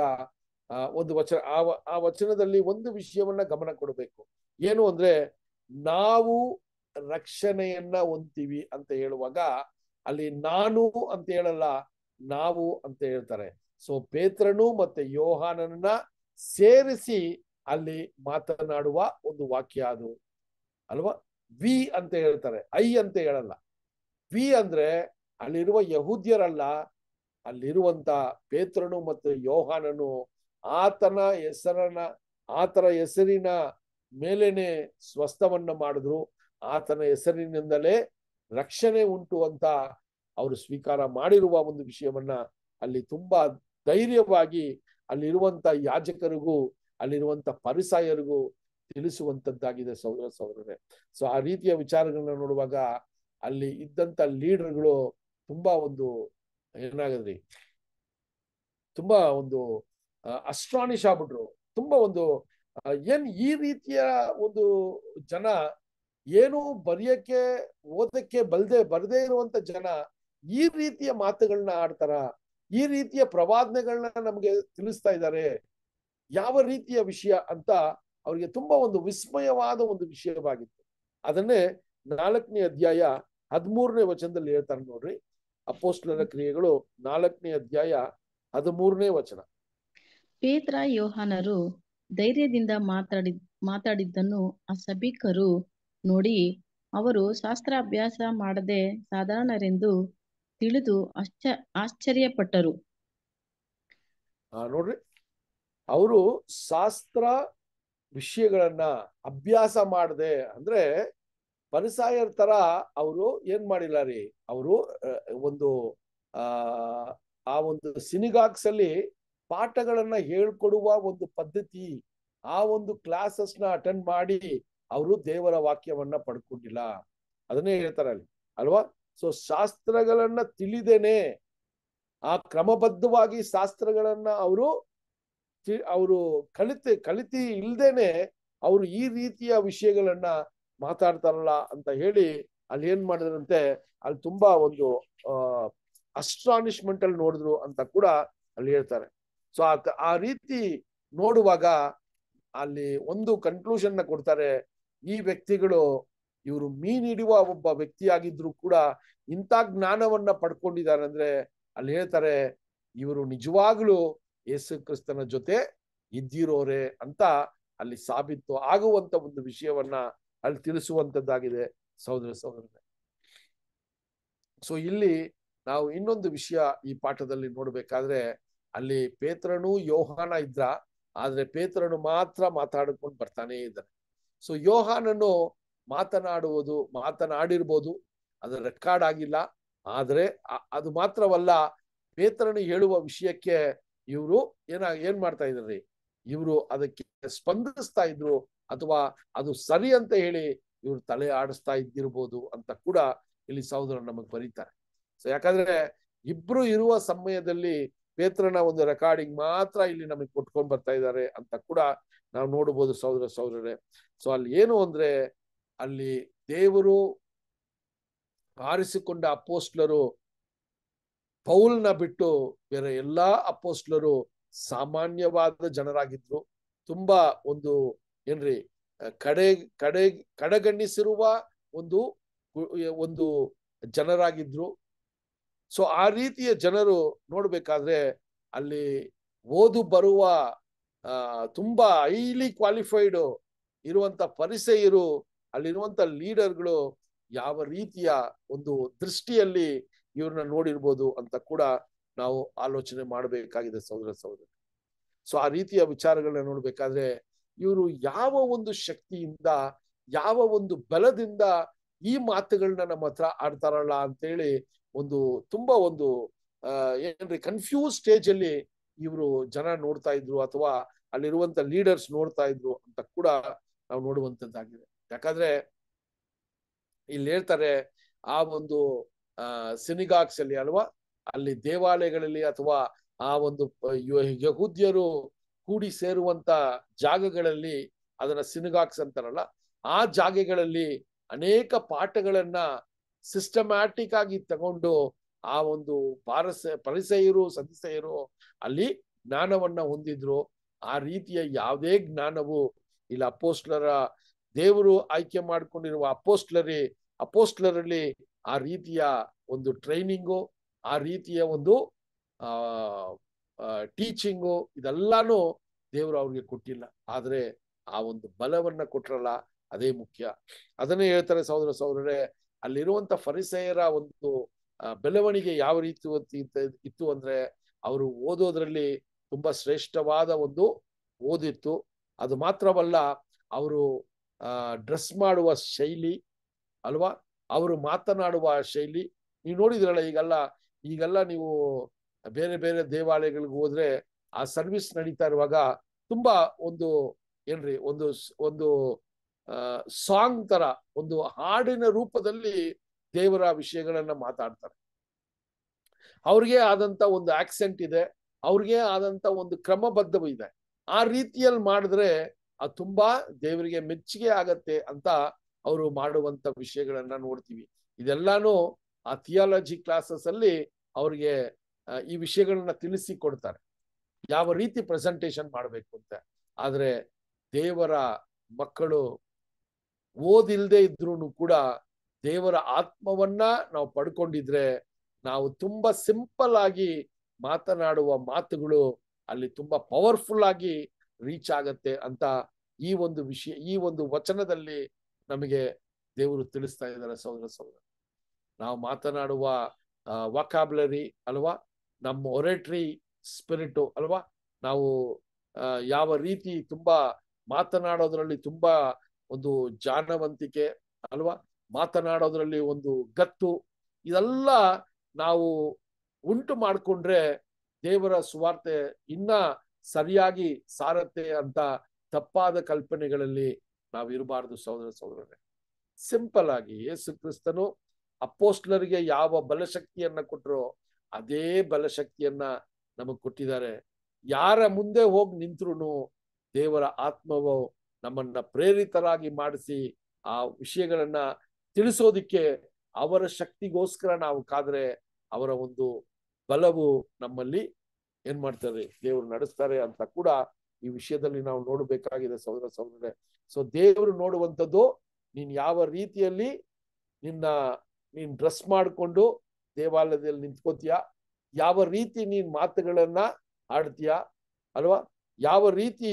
ಆ ಒಂದು ವಚನ ಆ ವಚನದಲ್ಲಿ ಒಂದು ವಿಷಯವನ್ನ ಗಮನ ಕೊಡಬೇಕು ಏನು ಅಂದ್ರೆ ನಾವು ರಕ್ಷಣೆಯನ್ನ ಹೊಂತೀವಿ ಅಂತ ಹೇಳುವಾಗ ಅಲ್ಲಿ ನಾನು ಅಂತ ಹೇಳಲ್ಲ ನಾವು ಅಂತ ಹೇಳ್ತಾರೆ ಸೊ ಪೇತ್ರನು ಮತ್ತೆ ಯೋಹಾನನ್ನ ಸೇರಿಸಿ ಅಲ್ಲಿ ಮಾತನಾಡುವ ಒಂದು ವಾಕ್ಯ ಅದು ಅಲ್ವಾ ವಿ ಅಂತ ಹೇಳ್ತಾರೆ ಐ ಅಂತ ಹೇಳಲ್ಲ ವಿ ಅಂದ್ರೆ ಅಲ್ಲಿರುವ ಯಹೂದ್ಯರಲ್ಲ ಅಲ್ಲಿರುವಂತ ಪೇತ್ರನು ಮತ್ತು ಯೋಹಾನನು ಆತನ ಹೆಸರನ್ನ ಆತನ ಹೆಸರಿನ ಮೇಲೇನೆ ಸ್ವಸ್ಥವನ್ನ ಮಾಡಿದ್ರು ಆತನ ಹೆಸರಿನಿಂದಲೇ ರಕ್ಷಣೆ ಉಂಟು ಅಂತ ಅವರು ಸ್ವೀಕಾರ ಮಾಡಿರುವ ಒಂದು ವಿಷಯವನ್ನ ಅಲ್ಲಿ ತುಂಬಾ ಧೈರ್ಯವಾಗಿ ಅಲ್ಲಿರುವಂತ ಯಾಜಕರಿಗೂ ಅಲ್ಲಿರುವಂತ ಪರಿಸಾಯರಿಗೂ ತಿಳಿಸುವಂತದ್ದಾಗಿದೆ ಸೌರ ಸೌರರೇ ಸೊ ಆ ರೀತಿಯ ವಿಚಾರಗಳನ್ನ ನೋಡುವಾಗ ಅಲ್ಲಿ ಇದ್ದಂತ ಲೀಡರ್ಗಳು ತುಂಬಾ ಒಂದು ಏನಾಗದ್ರಿ ತುಂಬಾ ಒಂದು ಅಸ್ಟ್ರಾನಿಶ್ ಆಗ್ಬಿಟ್ರು ತುಂಬಾ ಒಂದು ಏನ್ ಈ ರೀತಿಯ ಒಂದು ಜನ ಏನು ಬರೆಯಕ್ಕೆ ಓದಕ್ಕೆ ಬಲ್ದೆ ಬರದೆ ಇರುವಂತ ಜನ ಈ ರೀತಿಯ ಮಾತುಗಳನ್ನ ಆಡ್ತಾರ ಈ ರೀತಿಯ ಪ್ರವಾದನೆಗಳನ್ನ ನಮ್ಗೆ ತಿಳಿಸ್ತಾ ಇದ್ದಾರೆ ಯಾವ ರೀತಿಯ ವಿಷಯ ಅಂತ ಅವರಿಗೆ ತುಂಬಾ ಒಂದು ವಿಸ್ಮಯವಾದ ಒಂದು ವಿಷಯವಾಗಿತ್ತು ಅದನ್ನೇ ನಾಲ್ಕನೇ ಅಧ್ಯಾಯ ಹದಿಮೂರನೇ ವಚನದಲ್ಲಿ ಹೇಳ್ತಾರೆ ನೋಡ್ರಿ ಅಪೋಸ್ಲರ ಕ್ರಿಯೆಗಳು ನಾಲ್ಕನೇ ಅಧ್ಯಾಯ ಹದಿಮೂರನೇ ವಚನ ಪೇತ್ರ ಯೋಹಾನರು ಧೈರ್ಯದಿಂದ ಮಾತಾಡಿ ಮಾತಾಡಿದ್ದನ್ನು ಆ ಸಭಿಕರು ನೋಡಿ ಅವರು ಶಾಸ್ತ್ರ ಅಭ್ಯಾಸ ಮಾಡದೆ ಸಾಧಾರಣರೆಂದು ತಿಳಿದು ಆಶ್ಚ ಆಶ್ಚರ್ಯಪಟ್ಟರು ನೋಡ್ರಿ ಅವರು ಶಾಸ್ತ್ರ ವಿಷಯಗಳನ್ನ ಅಭ್ಯಾಸ ಮಾಡದೆ ಅಂದ್ರೆ ಪರಿಸಾಯರ್ ತರ ಅವರು ಏನ್ ಮಾಡಿಲ್ಲ ರೀ ಅವರು ಒಂದು ಆ ಒಂದು ಸಿನಿಗಾಕ್ಸ್ ಅಲ್ಲಿ ಪಾಠಗಳನ್ನ ಹೇಳ್ಕೊಡುವ ಒಂದು ಪದ್ಧತಿ ಆ ಒಂದು ಕ್ಲಾಸಸ್ ನ ಅಟೆಂಡ್ ಮಾಡಿ ಅವರು ದೇವರ ವಾಕ್ಯವನ್ನ ಪಡ್ಕೊಂಡಿಲ್ಲ ಅದನ್ನೇ ಹೇಳ್ತಾರೆ ಅಲ್ಲಿ ಅಲ್ವಾ ಸೊ ಶಾಸ್ತ್ರಗಳನ್ನ ತಿಳಿದೇನೆ ಆ ಕ್ರಮಬದ್ಧವಾಗಿ ಶಾಸ್ತ್ರಗಳನ್ನ ಅವರು ಅವರು ಕಲಿತು ಕಲಿತಿ ಇಲ್ದೇನೆ ಅವರು ಈ ರೀತಿಯ ವಿಷಯಗಳನ್ನ ಮಾತಾಡ್ತಾರಲ್ಲ ಅಂತ ಹೇಳಿ ಅಲ್ಲಿ ಏನ್ ಮಾಡಿದ್ರಂತೆ ಅಲ್ಲಿ ತುಂಬಾ ಒಂದು ಅಸ್ಟಾನಿಶ್ಮೆಂಟ್ ಅಲ್ಲಿ ನೋಡಿದ್ರು ಅಂತ ಕೂಡ ಅಲ್ಲಿ ಹೇಳ್ತಾರೆ ಸೊ ಆ ರೀತಿ ನೋಡುವಾಗ ಅಲ್ಲಿ ಒಂದು ಕನ್ಕ್ಲೂಷನ್ ನ ಕೊಡ್ತಾರೆ ಈ ವ್ಯಕ್ತಿಗಳು ಇವರು ಮೀನಿಡುವ ಒಬ್ಬ ವ್ಯಕ್ತಿಯಾಗಿದ್ರು ಕೂಡ ಇಂಥ ಜ್ಞಾನವನ್ನ ಪಡ್ಕೊಂಡಿದ್ದಾರೆ ಅಂದ್ರೆ ಅಲ್ಲಿ ಹೇಳ್ತಾರೆ ಇವರು ನಿಜವಾಗ್ಲೂ ಯೇಸು ಕ್ರಿಸ್ತನ ಜೊತೆ ಇದ್ದಿರೋರೆ ಅಂತ ಅಲ್ಲಿ ಸಾಬೀತು ಆಗುವಂತ ಒಂದು ವಿಷಯವನ್ನ ಅಲ್ಲಿ ತಿಳಿಸುವಂತದ್ದಾಗಿದೆ ಸಹೋದರ ಸಹೋದರನೇ ಸೊ ಇಲ್ಲಿ ನಾವು ಇನ್ನೊಂದು ವಿಷಯ ಈ ಪಾಠದಲ್ಲಿ ನೋಡ್ಬೇಕಾದ್ರೆ ಅಲ್ಲಿ ಪೇತ್ರನು ಯೋಹಾನ ಇದ್ರ ಆದ್ರೆ ಪೇತ್ರನು ಮಾತ್ರ ಮಾತಾಡ್ಕೊಂಡು ಬರ್ತಾನೆ ಇದ್ದಾನೆ ಸೊ ಯೋಹಾನನ್ನು ಮಾತನಾಡುವುದು ಮಾತನಾಡಿರ್ಬೋದು ಅದು ರೆಕಾರ್ಡ್ ಆಗಿಲ್ಲ ಆದರೆ ಅದು ಮಾತ್ರವಲ್ಲ ಪೇತ್ರನು ಹೇಳುವ ವಿಷಯಕ್ಕೆ ಇವರು ಏನ ಏನ್ ಮಾಡ್ತಾ ಇದ್ರಿ ಇವರು ಅದಕ್ಕೆ ಸ್ಪಂದಿಸ್ತಾ ಇದ್ರು ಅಥವಾ ಅದು ಸರಿ ಅಂತ ಹೇಳಿ ಇವರು ತಲೆ ಆಡಿಸ್ತಾ ಇದ್ದಿರ್ಬೋದು ಅಂತ ಕೂಡ ಇಲ್ಲಿ ಸಹೋದರ ನಮಗೆ ಬರೀತಾರೆ ಸೊ ಯಾಕಂದ್ರೆ ಇಬ್ರು ಇರುವ ಸಮಯದಲ್ಲಿ ಪೇತ್ರನ ಒಂದು ರೆಕಾರ್ಡಿಂಗ್ ಮಾತ್ರ ಇಲ್ಲಿ ನಮಗೆ ಕೊಟ್ಕೊಂಡ್ ಬರ್ತಾ ಇದ್ದಾರೆ ಅಂತ ಕೂಡ ನಾವು ನೋಡಬಹುದು ಸಹೋದರ ಸಹೋದರರೇ ಸೊ ಅಲ್ಲಿ ಏನು ಅಂದ್ರೆ ಅಲ್ಲಿ ದೇವರು ಆರಿಸಿಕೊಂಡ ಅಪೋಸ್ಟ್ಲರು ಪೌಲ್ನ ಬಿಟ್ಟು ಬೇರೆ ಎಲ್ಲಾ ಅಪೋಸ್ಟ್ಲರು ಸಾಮಾನ್ಯವಾದ ಜನರಾಗಿದ್ರು ತುಂಬಾ ಒಂದು ಏನ್ರಿ ಕಡೆ ಕಡೆ ಕಡೆಗಣಿಸಿರುವ ಒಂದು ಒಂದು ಜನರಾಗಿದ್ರು ಸೊ ಆ ರೀತಿಯ ಜನರು ನೋಡ್ಬೇಕಾದ್ರೆ ಅಲ್ಲಿ ಓದು ಬರುವ ತುಂಬಾ ಹೈಲಿ ಕ್ವಾಲಿಫೈಡ್ ಇರುವಂತ ಪರಿಸೆಯರು ಅಲ್ಲಿರುವಂತ ಲೀಡರ್ಗಳು ಯಾವ ರೀತಿಯ ಒಂದು ದೃಷ್ಟಿಯಲ್ಲಿ ಇವ್ರನ್ನ ನೋಡಿರ್ಬೋದು ಅಂತ ಕೂಡ ನಾವು ಆಲೋಚನೆ ಮಾಡಬೇಕಾಗಿದೆ ಸಹೋದರ ಸಹೋದರಿ ಸೊ ಆ ರೀತಿಯ ವಿಚಾರಗಳನ್ನ ನೋಡ್ಬೇಕಾದ್ರೆ ಇವರು ಯಾವ ಒಂದು ಶಕ್ತಿಯಿಂದ ಯಾವ ಒಂದು ಬಲದಿಂದ ಈ ಮಾತುಗಳನ್ನ ನಮ್ಮ ಹತ್ರ ಆಡ್ತಾರಲ್ಲ ಅಂತೇಳಿ ಒಂದು ತುಂಬಾ ಒಂದು ಏನ್ರಿ ಕನ್ಫ್ಯೂಸ್ ಸ್ಟೇಜ್ ಅಲ್ಲಿ ಇವರು ಜನ ನೋಡ್ತಾ ಇದ್ರು ಅಥವಾ ಅಲ್ಲಿರುವಂತ ಲೀಡರ್ಸ್ ನೋಡ್ತಾ ಇದ್ರು ಅಂತ ಕೂಡ ನಾವು ನೋಡುವಂತದ್ದಾಗಿದೆ ಯಾಕಂದ್ರೆ ಇಲ್ಲಿ ಹೇಳ್ತಾರೆ ಆ ಒಂದು ಸಿನಿಗಾಕ್ಸ್ ಅಲ್ಲಿ ಅಲ್ವಾ ಅಲ್ಲಿ ದೇವಾಲಯಗಳಲ್ಲಿ ಅಥವಾ ಆ ಒಂದು ಯಹುದ್ಯರು ಕೂಡಿ ಸೇರುವಂತ ಜಾಗಗಳಲ್ಲಿ ಅದನ್ನ ಸಿನಿಗಾಕ್ಸ್ ಅಂತಾರಲ್ಲ ಆ ಜಾಗಗಳಲ್ಲಿ ಅನೇಕ ಪಾಠಗಳನ್ನ ಸಿಸ್ಟಮ್ಯಾಟಿಕ್ ಆಗಿ ತಗೊಂಡು ಆ ಒಂದು ಪಾರಸ ಪರಿಸೆಯರು ಸದಸ್ಯರು ಅಲ್ಲಿ ಜ್ಞಾನವನ್ನ ಹೊಂದಿದ್ರು ಆ ರೀತಿಯ ಯಾವುದೇ ಜ್ಞಾನವು ಇಲ್ಲಿ ಅಪೋಸ್ಟ್ಲರ ದೇವರು ಆಯ್ಕೆ ಮಾಡ್ಕೊಂಡಿರುವ ಅಪೋಸ್ಟ್ಲರಿ ಅಪೋಸ್ಟ್ಲರಲ್ಲಿ ಆ ರೀತಿಯ ಒಂದು ಟ್ರೈನಿಂಗು ಆ ರೀತಿಯ ಒಂದು ಆ ಟೀಚಿಂಗು ಇದೆಲ್ಲಾನು ದೇವರು ಅವ್ರಿಗೆ ಕೊಟ್ಟಿಲ್ಲ ಆದ್ರೆ ಆ ಒಂದು ಬಲವನ್ನ ಕೊಟ್ರಲ್ಲ ಅದೇ ಮುಖ್ಯ ಅದನ್ನೇ ಹೇಳ್ತಾರೆ ಸಹೋದರ ಸಹೋದರರೇ ಅಲ್ಲಿರುವಂತ ಫರಿಸೇಯರ ಒಂದು ಬೆಳವಣಿಗೆ ಯಾವ ರೀತಿ ಇತ್ತು ಅಂದ್ರೆ ಅವರು ಓದೋದ್ರಲ್ಲಿ ತುಂಬಾ ಶ್ರೇಷ್ಠವಾದ ಒಂದು ಓದಿತ್ತು ಅದು ಮಾತ್ರವಲ್ಲ ಅವರು ಡ್ರೆಸ್ ಮಾಡುವ ಶೈಲಿ ಅಲ್ವಾ ಅವರು ಮಾತನಾಡುವ ಶೈಲಿ ನೀವು ನೋಡಿದ್ರಲ್ಲ ಈಗೆಲ್ಲ ಈಗೆಲ್ಲ ನೀವು ಬೇರೆ ಬೇರೆ ದೇವಾಲಯಗಳಿಗೆ ಹೋದ್ರೆ ಆ ಸರ್ವಿಸ್ ನಡೀತಾ ಇರುವಾಗ ತುಂಬಾ ಒಂದು ಏನ್ರಿ ಒಂದು ಒಂದು ಸಾಂಗ್ ತರ ಒಂದು ಹಾಡಿನ ರೂಪದಲ್ಲಿ ದೇವರ ವಿಷಯಗಳನ್ನ ಮಾತಾಡ್ತಾರೆ ಅವ್ರಿಗೆ ಆದಂತ ಒಂದು ಆಕ್ಸೆಂಟ್ ಇದೆ ಅವ್ರಿಗೆ ಆದಂತ ಒಂದು ಕ್ರಮಬದ್ಧವೂ ಇದೆ ಆ ರೀತಿಯಲ್ಲಿ ಮಾಡಿದ್ರೆ ಅದು ತುಂಬಾ ದೇವರಿಗೆ ಮೆಚ್ಚುಗೆ ಆಗತ್ತೆ ಅಂತ ಅವರು ಮಾಡುವಂತ ವಿಷಯಗಳನ್ನ ನೋಡ್ತೀವಿ ಇದೆಲ್ಲಾನು ಆ ಥಿಯಾಲಜಿ ಕ್ಲಾಸಸ್ ಅಲ್ಲಿ ಅವ್ರಿಗೆ ಈ ವಿಷಯಗಳನ್ನ ತಿಳಿಸಿ ಕೊಡ್ತಾರೆ ಯಾವ ರೀತಿ ಪ್ರೆಸೆಂಟೇಶನ್ ಮಾಡಬೇಕು ಅಂತ ಆದ್ರೆ ದೇವರ ಮಕ್ಕಳು ಓದಿಲ್ಲದೆ ಇದ್ರೂ ಕೂಡ ದೇವರ ಆತ್ಮವನ್ನ ನಾವು ಪಡ್ಕೊಂಡಿದ್ರೆ ನಾವು ತುಂಬಾ ಸಿಂಪಲ್ ಆಗಿ ಮಾತನಾಡುವ ಮಾತುಗಳು ಅಲ್ಲಿ ತುಂಬಾ ಪವರ್ಫುಲ್ ಆಗಿ ರೀಚ್ ಆಗತ್ತೆ ಅಂತ ಈ ಒಂದು ವಿಷಯ ಈ ಒಂದು ವಚನದಲ್ಲಿ ನಮಗೆ ದೇವರು ತಿಳಿಸ್ತಾ ಇದ್ದಾರೆ ಸಹೋದರ ಸಹೋದರ ನಾವು ಮಾತನಾಡುವ ವಕಾಬ್ಲರಿ ಅಲ್ವಾ ನಮ್ಮ ಒರೆಟ್ರಿ ಸ್ಪಿರಿಟು ಅಲ್ವಾ ನಾವು ಯಾವ ರೀತಿ ತುಂಬಾ ಮಾತನಾಡೋದ್ರಲ್ಲಿ ತುಂಬಾ ಒಂದು ಜಾಣವಂತಿಕೆ ಅಲ್ವಾ ಮಾತನಾಡೋದ್ರಲ್ಲಿ ಒಂದು ಗತ್ತು ಇದೆಲ್ಲ ನಾವು ಉಂಟು ಮಾಡಿಕೊಂಡ್ರೆ ದೇವರ ಸುವಾರ್ತೆ ಇನ್ನ ಸರಿಯಾಗಿ ಸಾರತ್ತೆ ಅಂತ ತಪ್ಪಾದ ಕಲ್ಪನೆಗಳಲ್ಲಿ ನಾವು ಇರಬಾರ್ದು ಸಹೋದರ ಸಿಂಪಲ್ ಆಗಿ ಯೇಸು ಕ್ರಿಸ್ತನು ಅಪ್ಪೋಸ್ಟ್ಲರಿಗೆ ಯಾವ ಬಲಶಕ್ತಿಯನ್ನ ಕೊಟ್ಟರೋ ಅದೇ ಬಲಶಕ್ತಿಯನ್ನ ನಮಗ್ ಕೊಟ್ಟಿದ್ದಾರೆ ಯಾರ ಮುಂದೆ ಹೋಗಿ ನಿಂತ್ರು ದೇವರ ಆತ್ಮವು ನಮ್ಮನ್ನ ಪ್ರೇರಿತರಾಗಿ ಮಾಡಿಸಿ ಆ ವಿಷಯಗಳನ್ನ ತಿಳಿಸೋದಿಕ್ಕೆ ಅವರ ಶಕ್ತಿಗೋಸ್ಕರ ನಾವು ಕಾದ್ರೆ ಅವರ ಒಂದು ಬಲವು ನಮ್ಮಲ್ಲಿ ಏನ್ ಮಾಡ್ತಾರೆ ದೇವರು ನಡೆಸ್ತಾರೆ ಅಂತ ಕೂಡ ಈ ವಿಷಯದಲ್ಲಿ ನಾವು ನೋಡಬೇಕಾಗಿದೆ ಸಹೋದರ ಸಹೋದರೇ ಸೊ ದೇವರು ನೋಡುವಂಥದ್ದು ನೀನ್ ಯಾವ ರೀತಿಯಲ್ಲಿ ನಿನ್ನ ನೀನ್ ಡ್ರೆಸ್ ಮಾಡಿಕೊಂಡು ದೇವಾಲಯದಲ್ಲಿ ನಿಂತ್ಕೋತೀಯ ಯಾವ ರೀತಿ ನೀನ್ ಮಾತುಗಳನ್ನ ಆಡ್ತೀಯ ಅಲ್ವಾ ಯಾವ ರೀತಿ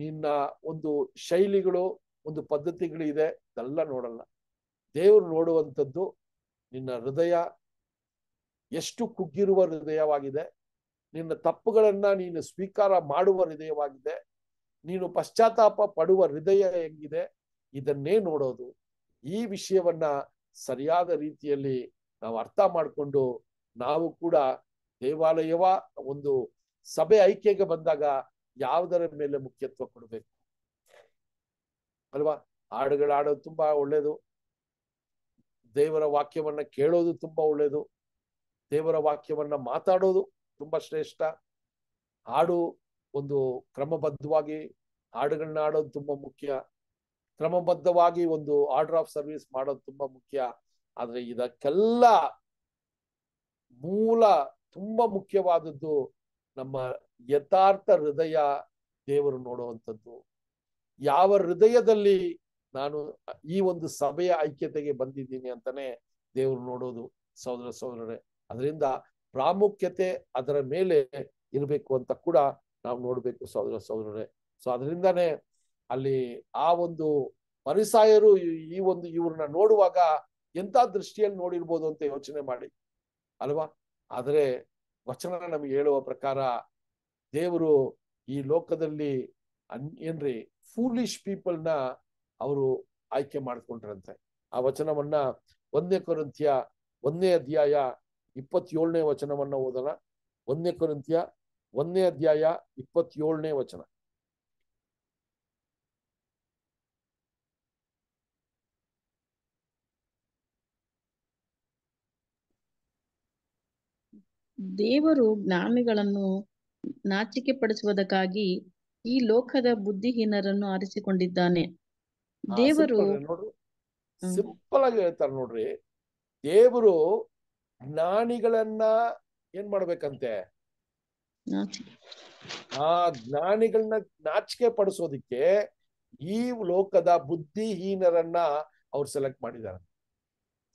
ನಿನ್ನ ಒಂದು ಶೈಲಿಗಳು ಒಂದು ಪದ್ಧತಿಗಳು ಇದೆ ಇದೆಲ್ಲ ನೋಡಲ್ಲ ದೇವರು ನೋಡುವಂಥದ್ದು ನಿನ್ನ ಹೃದಯ ಎಷ್ಟು ಕುಗ್ಗಿರುವ ಹೃದಯವಾಗಿದೆ ನಿನ್ನ ತಪ್ಪುಗಳನ್ನ ನೀನು ಸ್ವೀಕಾರ ಮಾಡುವ ಹೃದಯವಾಗಿದೆ ನೀನು ಪಶ್ಚಾತ್ತಾಪ ಪಡುವ ಹೃದಯ ಹೆಂಗಿದೆ ಇದನ್ನೇ ನೋಡೋದು ಈ ವಿಷಯವನ್ನ ಸರಿಯಾದ ರೀತಿಯಲ್ಲಿ ನಾವು ಅರ್ಥ ಮಾಡಿಕೊಂಡು ನಾವು ಕೂಡ ದೇವಾಲಯವ ಒಂದು ಸಭೆ ಐಕ್ಯಕ್ಕೆ ಬಂದಾಗ ಯಾವುದರ ಮೇಲೆ ಮುಖ್ಯತ್ವ ಕೊಡಬೇಕು ಅಲ್ವಾ ಹಾಡುಗಳಾಡೋದು ತುಂಬಾ ಒಳ್ಳೇದು ದೇವರ ವಾಕ್ಯವನ್ನ ಕೇಳೋದು ತುಂಬಾ ಒಳ್ಳೇದು ದೇವರ ವಾಕ್ಯವನ್ನ ಮಾತಾಡೋದು ತುಂಬಾ ಶ್ರೇಷ್ಠ ಹಾಡು ಒಂದು ಕ್ರಮಬದ್ಧವಾಗಿ ಹಾಡುಗಳನ್ನ ಆಡೋದು ತುಂಬಾ ಮುಖ್ಯ ಕ್ರಮಬದ್ಧವಾಗಿ ಒಂದು ಆರ್ಡರ್ ಆಫ್ ಸರ್ವಿಸ್ ಮಾಡೋದು ತುಂಬಾ ಮುಖ್ಯ ಆದ್ರೆ ಇದಕ್ಕೆಲ್ಲ ಮೂಲ ತುಂಬಾ ಮುಖ್ಯವಾದದ್ದು ನಮ್ಮ ಯಥಾರ್ಥ ಹೃದಯ ದೇವರು ನೋಡುವಂಥದ್ದು ಯಾವ ಹೃದಯದಲ್ಲಿ ನಾನು ಈ ಒಂದು ಸಭೆಯ ಐಕ್ಯತೆಗೆ ಬಂದಿದ್ದೀನಿ ಅಂತಾನೆ ದೇವರು ನೋಡೋದು ಸಹೋದರ ಸಹೋದರರೇ ಅದರಿಂದ ಪ್ರಾಮುಖ್ಯತೆ ಅದರ ಮೇಲೆ ಇರಬೇಕು ಅಂತ ಕೂಡ ನಾವು ನೋಡಬೇಕು ಸಹೋದರ ಸಹೋದರರೇ ಸೊ ಅದರಿಂದಾನೆ ಅಲ್ಲಿ ಆ ಒಂದು ಪರಿಸಾಯರು ಈ ಒಂದು ಇವ್ರನ್ನ ನೋಡುವಾಗ ಎಂತ ದೃಷ್ಟಿಯಲ್ಲಿ ನೋಡಿರ್ಬೋದು ಅಂತ ಯೋಚನೆ ಮಾಡಿ ಅಲ್ವಾ ಆದರೆ ವಚನ ನಮಗೆ ಹೇಳುವ ಪ್ರಕಾರ ದೇವರು ಈ ಲೋಕದಲ್ಲಿ ಅನ್ ಏನ್ರಿ ಫೂಲಿಶ್ ಪೀಪಲ್ನ ಅವರು ಆಯ್ಕೆ ಮಾಡಿಕೊಂಡ್ರಂತೆ ಆ ವಚನವನ್ನ ಒಂದೇ ಕೊರಂತಿಯ ಒಂದನೇ ಅಧ್ಯಾಯ ಇಪ್ಪತ್ತೇಳನೇ ವಚನವನ್ನ ಓದೋಣ ಒಂದನೇ ಕೊರಂತಿಯ ಒಂದನೇ ಅಧ್ಯಾಯ ಇಪ್ಪತ್ತೇಳನೇ ವಚನ ದೇವರು ಜ್ಞಾನಿಗಳನ್ನು ನಾಚಿಕೆ ಪಡಿಸುವುದಕ್ಕಾಗಿ ಈ ಲೋಕದ ಬುದ್ಧಿಹೀನರನ್ನು ಆರಿಸಿಕೊಂಡಿದ್ದಾನೆ ದೇವರು ಸಿಂಪಲ್ ಆಗಿ ಹೇಳ್ತಾರೆ ನೋಡ್ರಿ ದೇವರು ಜ್ಞಾನಿಗಳನ್ನ ಏನ್ ಮಾಡ್ಬೇಕಂತೆ ಆ ಜ್ಞಾನಿಗಳನ್ನ ನಾಚಿಕೆ ಪಡಿಸೋದಿಕ್ಕೆ ಈ ಲೋಕದ ಬುದ್ಧಿಹೀನರನ್ನ ಅವ್ರು ಸೆಲೆಕ್ಟ್ ಮಾಡಿದ್ದಾರೆ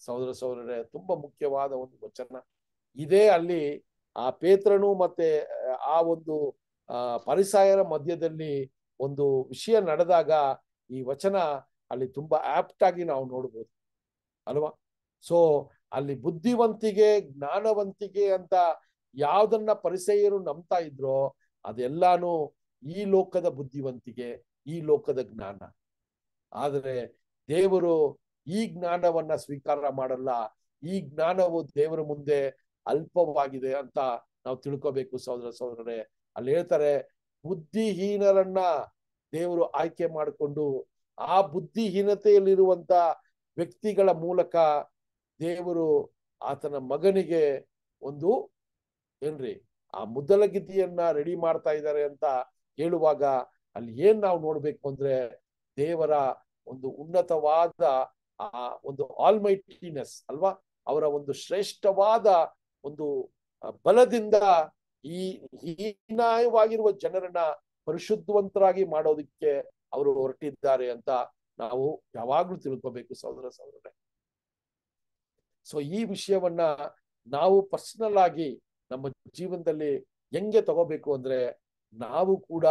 ಸಹೋದರ ಸಹೋದರರೇ ತುಂಬಾ ಮುಖ್ಯವಾದ ಒಂದು ವಚನ ಇದೇ ಅಲ್ಲಿ ಆ ಪೇತ್ರನು ಮತ್ತೆ ಆ ಒಂದು ಪರಿಸಾಯರ ಮಧ್ಯದಲ್ಲಿ ಒಂದು ವಿಷಯ ನಡೆದಾಗ ಈ ವಚನ ಅಲ್ಲಿ ತುಂಬಾ ಆಪ್ಟ್ ಆಗಿ ನಾವು ನೋಡ್ಬೋದು ಅಲ್ವಾ ಸೊ ಅಲ್ಲಿ ಬುದ್ಧಿವಂತಿಗೆ ಜ್ಞಾನವಂತಿಗೆ ಅಂತ ಯಾವ್ದನ್ನ ಪರಿಸಯರು ನಂಬ್ತಾ ಇದ್ರೋ ಅದೆಲ್ಲಾನು ಈ ಲೋಕದ ಬುದ್ಧಿವಂತಿಗೆ ಈ ಲೋಕದ ಜ್ಞಾನ ಆದರೆ ದೇವರು ಈ ಜ್ಞಾನವನ್ನ ಸ್ವೀಕಾರ ಮಾಡಲ್ಲ ಈ ಜ್ಞಾನವು ದೇವರ ಮುಂದೆ ಅಲ್ಪವಾಗಿದೆ ಅಂತ ನಾವು ತಿಳ್ಕೋಬೇಕು ಸಹೋದರ ಸಹೋದರರೇ ಅಲ್ಲಿ ಹೇಳ್ತಾರೆ ಬುದ್ಧಿಹೀನರನ್ನ ದೇವರು ಆಯ್ಕೆ ಮಾಡಿಕೊಂಡು ಆ ಬುದ್ಧಿಹೀನತೆಯಲ್ಲಿರುವಂತ ವ್ಯಕ್ತಿಗಳ ಮೂಲಕ ದೇವರು ಆತನ ಮಗನಿಗೆ ಒಂದು ಏನ್ರಿ ಆ ಮುದ್ದಲಗಿದ್ದಿಯನ್ನ ರೆಡಿ ಮಾಡ್ತಾ ಇದ್ದಾರೆ ಅಂತ ಹೇಳುವಾಗ ಅಲ್ಲಿ ಏನ್ ನಾವು ನೋಡ್ಬೇಕು ಅಂದ್ರೆ ದೇವರ ಒಂದು ಉನ್ನತವಾದ ಆ ಒಂದು ಆಲ್ಮೈಟಿನೆಸ್ ಅಲ್ವಾ ಅವರ ಒಂದು ಶ್ರೇಷ್ಠವಾದ ಒಂದು ಬಲದಿಂದ ಈ ಹೀನಾಯವಾಗಿರುವ ಜನರನ್ನ ಪರಿಶುದ್ಧವಂತರಾಗಿ ಮಾಡೋದಕ್ಕೆ ಅವರು ಹೊರಟಿದ್ದಾರೆ ಅಂತ ನಾವು ಯಾವಾಗ್ಲೂ ತಿಳ್ಕೋಬೇಕು ಸಹೋದರ ಸಹೋದರ ಸೊ ಈ ವಿಷಯವನ್ನ ನಾವು ಪರ್ಸನಲ್ ಆಗಿ ನಮ್ಮ ಜೀವನದಲ್ಲಿ ಹೆಂಗೆ ತಗೋಬೇಕು ಅಂದ್ರೆ ನಾವು ಕೂಡ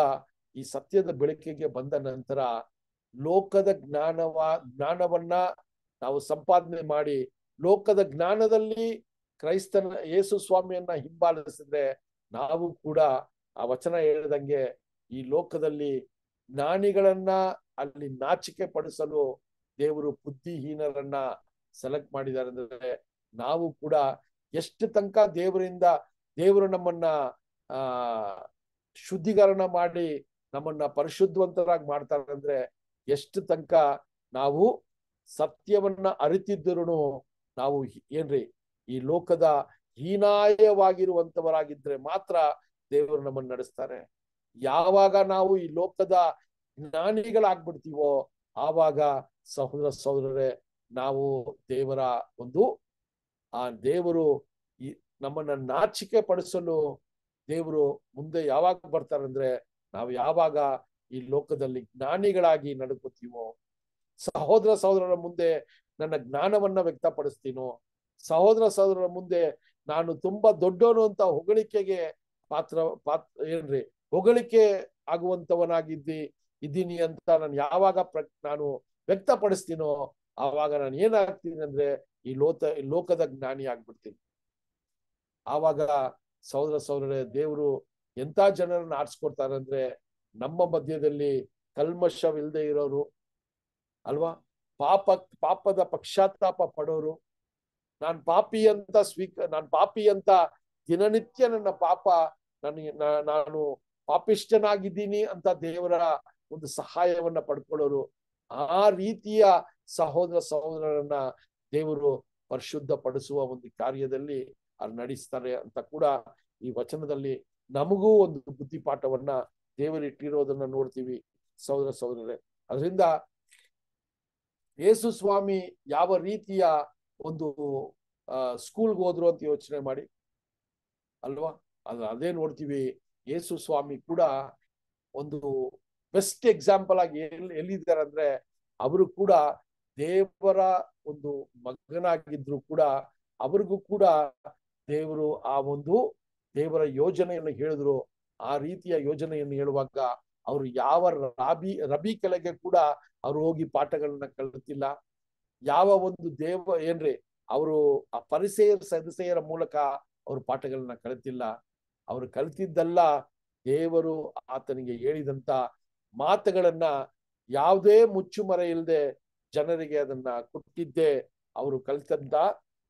ಈ ಸತ್ಯದ ಬೆಳಕಿಗೆ ಬಂದ ನಂತರ ಲೋಕದ ಜ್ಞಾನವ ಜ್ಞಾನವನ್ನ ನಾವು ಸಂಪಾದನೆ ಮಾಡಿ ಲೋಕದ ಜ್ಞಾನದಲ್ಲಿ ಕ್ರೈಸ್ತನ ಯೇಸು ಸ್ವಾಮಿಯನ್ನ ಹಿಂಬಾಲಿಸಿದ್ರೆ ನಾವು ಕೂಡ ಆ ವಚನ ಹೇಳಿದಂಗೆ ಈ ಲೋಕದಲ್ಲಿ ಜ್ಞಾನಿಗಳನ್ನ ಅಲ್ಲಿ ನಾಚಿಕೆ ಪಡಿಸಲು ದೇವರು ಬುದ್ಧಿಹೀನರನ್ನ ಸೆಲೆಕ್ಟ್ ಮಾಡಿದ್ದಾರೆ ಅಂದ್ರೆ ನಾವು ಕೂಡ ಎಷ್ಟು ತನಕ ದೇವರಿಂದ ದೇವರು ನಮ್ಮನ್ನ ಆ ಶುದ್ಧೀಕರಣ ಮಾಡಿ ನಮ್ಮನ್ನ ಪರಿಶುದ್ಧವಂತರಾಗಿ ಮಾಡ್ತಾರೆ ಅಂದ್ರೆ ಎಷ್ಟು ತನಕ ನಾವು ಸತ್ಯವನ್ನ ಅರಿತಿದ್ದರೂ ನಾವು ಏನ್ರಿ ಈ ಲೋಕದ ಹೀನಾಯವಾಗಿರುವಂತವರಾಗಿದ್ರೆ ಮಾತ್ರ ದೇವರು ನಮ್ಮನ್ನು ನಡೆಸ್ತಾರೆ ಯಾವಾಗ ನಾವು ಈ ಲೋಕದ ಜ್ಞಾನಿಗಳಾಗ್ಬಿಡ್ತೀವೋ ಆವಾಗ ಸಹೋದರ ಸಹೋದರರೇ ನಾವು ದೇವರ ಒಂದು ಆ ದೇವರು ಈ ನಮ್ಮನ್ನ ನಾಚಿಕೆ ಪಡಿಸಲು ದೇವರು ಮುಂದೆ ಯಾವಾಗ ಬರ್ತಾರಂದ್ರೆ ನಾವು ಯಾವಾಗ ಈ ಲೋಕದಲ್ಲಿ ಜ್ಞಾನಿಗಳಾಗಿ ನಡ್ಕೋತೀವೋ ಸಹೋದರ ಸಹೋದರರ ಮುಂದೆ ನನ್ನ ಜ್ಞಾನವನ್ನ ವ್ಯಕ್ತಪಡಿಸ್ತೀನೋ ಸಹೋದರ ಸಹೋದರರ ಮುಂದೆ ನಾನು ತುಂಬಾ ದೊಡ್ಡವನು ಅಂತ ಹೊಗಳಿಕೆಗೆ ಪಾತ್ರ ಪಾತ್ರ ಏನ್ರಿ ಹೊಗಳಿಕೆ ಆಗುವಂತವನಾಗಿದ್ದಿ ಇದ್ದೀನಿ ಅಂತ ನಾನು ಯಾವಾಗ ಪ್ರ ನಾನು ವ್ಯಕ್ತಪಡಿಸ್ತೀನೋ ಆವಾಗ ನಾನು ಏನಾಗ್ತೀನಿ ಅಂದ್ರೆ ಈ ಲೋಕ ಲೋಕದ ಜ್ಞಾನಿ ಆಗ್ಬಿಡ್ತೀನಿ ಆವಾಗ ಸಹೋದರ ಸಹೋದರ ದೇವರು ಎಂತ ಜನರನ್ನ ಆರಿಸ್ಕೊಡ್ತಾರಂದ್ರೆ ನಮ್ಮ ಮಧ್ಯದಲ್ಲಿ ಕಲ್ಮಶವಿಲ್ಲದೆ ಇರೋರು ಅಲ್ವಾ ಪಾಪ ಪಾಪದ ಪಕ್ಷಾತ್ತಾಪ ಪಡೋರು ನಾನು ಪಾಪಿ ಅಂತ ಸ್ವೀಕ ನಾನು ಪಾಪಿ ಅಂತ ದಿನನಿತ್ಯ ನನ್ನ ಪಾಪ ನನಗೆ ನಾನು ಪಾಪಿಷ್ಟನಾಗಿದ್ದೀನಿ ಅಂತ ದೇವರ ಒಂದು ಸಹಾಯವನ್ನ ಪಡ್ಕೊಳ್ಳೋರು ಆ ರೀತಿಯ ಸಹೋದರ ಸಹೋದರರನ್ನ ದೇವರು ಪರಿಶುದ್ಧ ಪಡಿಸುವ ಒಂದು ಕಾರ್ಯದಲ್ಲಿ ಅವ್ರು ನಡೆಸ್ತಾರೆ ಅಂತ ಕೂಡ ಈ ವಚನದಲ್ಲಿ ನಮಗೂ ಒಂದು ಬುದ್ಧಿಪಾಠವನ್ನ ದೇವರಿಟ್ಟಿರೋದನ್ನ ನೋಡ್ತೀವಿ ಸಹೋದರ ಸಹೋದರರೇ ಅದರಿಂದ ಯೇಸು ಸ್ವಾಮಿ ಯಾವ ರೀತಿಯ ಒಂದು ಸ್ಕೂಲ್ಗೆ ಹೋದ್ರು ಅಂತ ಯೋಚನೆ ಮಾಡಿ ಅಲ್ವಾ ಅದು ಅದೇ ನೋಡ್ತೀವಿ ಯೇಸು ಸ್ವಾಮಿ ಕೂಡ ಒಂದು ಬೆಸ್ಟ್ ಎಕ್ಸಾಂಪಲ್ ಆಗಿ ಎಲ್ಲಿ ಎಲ್ಲಿದ್ದಾರೆ ಅಂದ್ರೆ ಅವರು ಕೂಡ ದೇವರ ಒಂದು ಮಗನಾಗಿದ್ರು ಕೂಡ ಅವ್ರಿಗೂ ಕೂಡ ದೇವರು ಆ ಒಂದು ದೇವರ ಯೋಜನೆಯನ್ನು ಹೇಳಿದ್ರು ಆ ರೀತಿಯ ಯೋಜನೆಯನ್ನು ಹೇಳುವಾಗ ಅವರು ಯಾವ ರಾಬಿ ರಬಿ ಕೆಳಗೆ ಕೂಡ ಅವರು ಹೋಗಿ ಪಾಠಗಳನ್ನ ಕಲಿತಿಲ್ಲ ಯಾವ ಒಂದು ದೇವ ಏನ್ರಿ ಅವರು ಆ ಪರಿಸೆಯ ಸದಸ್ಯರ ಮೂಲಕ ಅವರು ಪಾಠಗಳನ್ನ ಕಲಿತಿಲ್ಲ ಅವರು ಕಲಿತಿದ್ದಲ್ಲ ದೇವರು ಆತನಿಗೆ ಹೇಳಿದಂತ ಮಾತುಗಳನ್ನ ಯಾವುದೇ ಮುಚ್ಚುಮರ ಇಲ್ಲದೆ ಜನರಿಗೆ ಅದನ್ನ ಕೊಟ್ಟಿದ್ದೆ ಅವರು ಕಲಿತಂತ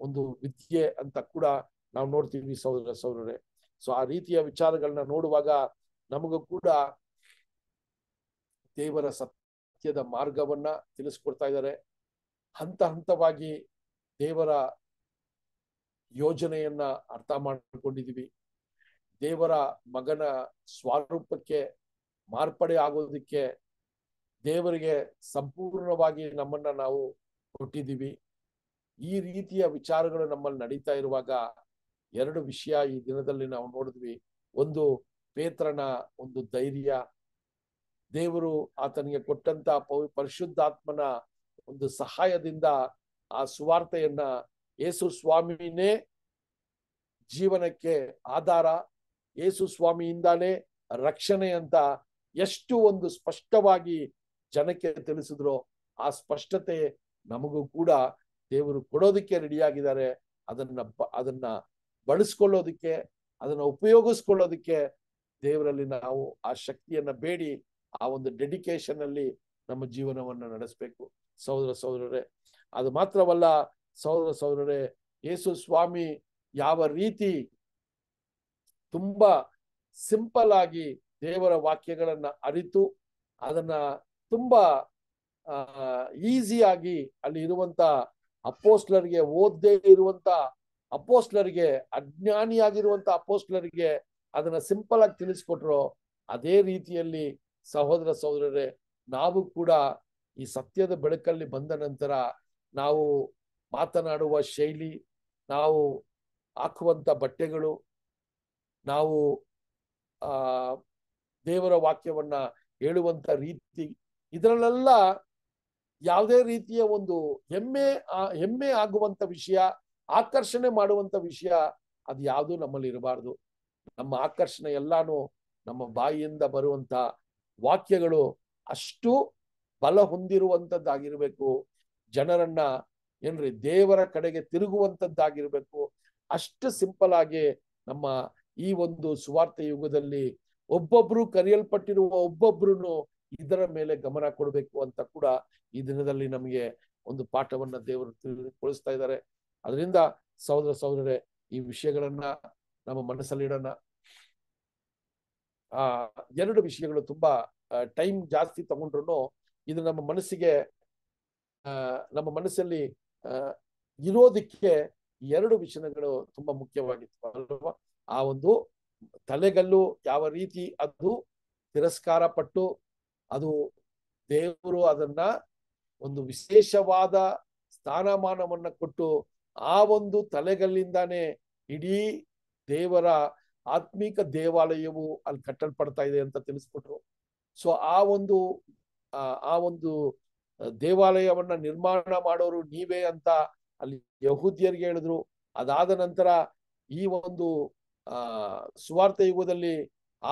ಒಂದು ವಿದ್ಯೆ ಅಂತ ಕೂಡ ನಾವು ನೋಡ್ತೀವಿ ಸೌರ ಸೌರರೇ ಸೊ ಆ ರೀತಿಯ ವಿಚಾರಗಳನ್ನ ನೋಡುವಾಗ ನಮಗೂ ಕೂಡ ದೇವರ ಸತ್ಯದ ಮಾರ್ಗವನ್ನ ತಿಳಿಸ್ಕೊಡ್ತಾ ಇದ್ದಾರೆ ಹಂತ ಹಂತವಾಗಿ ದೇವರ ಯೋಜನೆಯನ್ನ ಅರ್ಥ ಮಾಡಿಕೊಂಡಿದೀವಿ ದೇವರ ಮಗನ ಸ್ವರೂಪಕ್ಕೆ ಮಾರ್ಪಡೆ ಆಗೋದಕ್ಕೆ ದೇವರಿಗೆ ಸಂಪೂರ್ಣವಾಗಿ ನಮ್ಮನ್ನ ನಾವು ಕೊಟ್ಟಿದ್ದೀವಿ ಈ ರೀತಿಯ ವಿಚಾರಗಳು ನಮ್ಮಲ್ಲಿ ನಡೀತಾ ಇರುವಾಗ ಎರಡು ವಿಷಯ ಈ ದಿನದಲ್ಲಿ ನಾವು ನೋಡಿದ್ವಿ ಒಂದು ಪೇತ್ರನ ಒಂದು ಧೈರ್ಯ ದೇವರು ಆತನಿಗೆ ಕೊಟ್ಟಂತ ಪರಿಶುದ್ಧಾತ್ಮನ ಒಂದು ಸಹಾಯದಿಂದ ಆ ಸುವಾರ್ತೆಯನ್ನ ಯೇಸು ಸ್ವಾಮಿನೇ ಜೀವನಕ್ಕೆ ಆಧಾರ ಯೇಸು ಸ್ವಾಮಿಯಿಂದಾನೇ ರಕ್ಷಣೆ ಅಂತ ಎಷ್ಟು ಒಂದು ಸ್ಪಷ್ಟವಾಗಿ ಜನಕ್ಕೆ ತಿಳಿಸಿದ್ರು ಆ ಸ್ಪಷ್ಟತೆ ನಮಗೂ ಕೂಡ ದೇವರು ಕೊಡೋದಕ್ಕೆ ರೆಡಿಯಾಗಿದ್ದಾರೆ ಅದನ್ನ ಅದನ್ನ ಬಳಸ್ಕೊಳ್ಳೋದಕ್ಕೆ ಅದನ್ನ ಉಪಯೋಗಿಸ್ಕೊಳ್ಳೋದಕ್ಕೆ ದೇವರಲ್ಲಿ ನಾವು ಆ ಶಕ್ತಿಯನ್ನ ಬೇಡಿ ಆ ಒಂದು ಡೆಡಿಕೇಶನ್ ಅಲ್ಲಿ ನಮ್ಮ ಜೀವನವನ್ನ ನಡೆಸಬೇಕು ಸಹೋದರ ಸಹೋದರರೇ ಅದು ಮಾತ್ರವಲ್ಲ ಸಹೋದರ ಸಹೋದರರೇ ಯೇಸು ಸ್ವಾಮಿ ಯಾವ ರೀತಿ ತುಂಬಾ ಸಿಂಪಲ್ ಆಗಿ ದೇವರ ವಾಕ್ಯಗಳನ್ನ ಅರಿತು ಅದನ್ನ ತುಂಬಾ ಈಸಿಯಾಗಿ ಅಲ್ಲಿ ಇರುವಂತ ಅಪೋಸ್ಟ್ಲರ್ಗೆ ಓದ್ದೇ ಇರುವಂತ ಅಪೋಸ್ಟ್ಲರ್ಗೆ ಅಜ್ಞಾನಿಯಾಗಿರುವಂತ ಗೆ ಅದನ್ನ ಸಿಂಪಲ್ ಆಗಿ ತಿಳಿಸ್ಕೊಟ್ರು ಅದೇ ರೀತಿಯಲ್ಲಿ ಸಹೋದರ ಸಹೋದರರೇ ನಾವು ಕೂಡ ಈ ಸತ್ಯದ ಬೆಳಕಲ್ಲಿ ಬಂದ ನಂತರ ನಾವು ಮಾತನಾಡುವ ಶೈಲಿ ನಾವು ಹಾಕುವಂಥ ಬಟ್ಟೆಗಳು ನಾವು ಆ ದೇವರ ವಾಕ್ಯವನ್ನ ಹೇಳುವಂಥ ರೀತಿ ಇದರಲ್ಲೆಲ್ಲ ಯಾವುದೇ ರೀತಿಯ ಒಂದು ಹೆಮ್ಮೆ ಹೆಮ್ಮೆ ಆಗುವಂತ ವಿಷಯ ಆಕರ್ಷಣೆ ಮಾಡುವಂತ ವಿಷಯ ಅದು ಯಾವುದು ನಮ್ಮಲ್ಲಿ ಇರಬಾರ್ದು ನಮ್ಮ ಆಕರ್ಷಣೆ ಎಲ್ಲಾನು ನಮ್ಮ ಬಾಯಿಯಿಂದ ಬರುವಂತ ವಾಕ್ಯಗಳು ಅಷ್ಟು ಫಲ ಹೊಂದಿರುವಂಥದ್ದಾಗಿರ್ಬೇಕು ಜನರನ್ನ ಏನ್ರಿ ದೇವರ ಕಡೆಗೆ ತಿರುಗುವಂಥದ್ದಾಗಿರ್ಬೇಕು ಅಷ್ಟು ಸಿಂಪಲ್ ಆಗಿ ನಮ್ಮ ಈ ಒಂದು ಸುವಾರ್ಥ ಯುಗದಲ್ಲಿ ಒಬ್ಬೊಬ್ರು ಕರೆಯಲ್ಪಟ್ಟಿರುವ ಒಬ್ಬೊಬ್ರು ಇದರ ಮೇಲೆ ಗಮನ ಕೊಡಬೇಕು ಅಂತ ಕೂಡ ಈ ದಿನದಲ್ಲಿ ನಮಗೆ ಒಂದು ಪಾಠವನ್ನ ದೇವರು ತಿಳಿದುಕೊಳಿಸ್ತಾ ಇದ್ದಾರೆ ಅದರಿಂದ ಸಹೋದರ ಸಹೋದರರೇ ಈ ವಿಷಯಗಳನ್ನ ನಮ್ಮ ಮನಸ್ಸಲ್ಲಿಡೋಣ ಆ ಎರಡು ವಿಷಯಗಳು ತುಂಬಾ ಟೈಮ್ ಜಾಸ್ತಿ ತಗೊಂಡ್ರು ಇದು ನಮ್ಮ ಮನಸ್ಸಿಗೆ ನಮ್ಮ ಮನಸ್ಸಲ್ಲಿ ಇರೋದಕ್ಕೆ ಎರಡು ವಿಷಯಗಳು ತುಂಬಾ ಮುಖ್ಯವಾಗಿತ್ತು ಅಲ್ವಾ ಆ ಒಂದು ತಲೆಗಲ್ಲು ಯಾವ ರೀತಿ ಅದು ತಿರಸ್ಕಾರ ಪಟ್ಟು ಅದು ದೇವರು ಅದನ್ನ ಒಂದು ವಿಶೇಷವಾದ ಸ್ಥಾನಮಾನವನ್ನ ಕೊಟ್ಟು ಆ ಒಂದು ತಲೆಗಲ್ಲಿಂದಾನೆ ಇಡೀ ದೇವರ ಆತ್ಮಿಕ ದೇವಾಲಯವು ಅಲ್ಲಿ ಕಟ್ಟಲ್ಪಡ್ತಾ ಇದೆ ಅಂತ ತಿಳಿಸ್ಬಿಟ್ರು ಸೊ ಆ ಒಂದು ಆ ಒಂದು ದೇವಾಲಯವನ್ನ ನಿರ್ಮಾಣ ಮಾಡೋರು ನೀವೇ ಅಂತ ಅಲ್ಲಿ ಯಹೂದ್ಯರಿಗೆ ಹೇಳಿದ್ರು ಅದಾದ ನಂತರ ಈ ಒಂದು ಆ ಸುವಾರ್ಥ ಯುಗದಲ್ಲಿ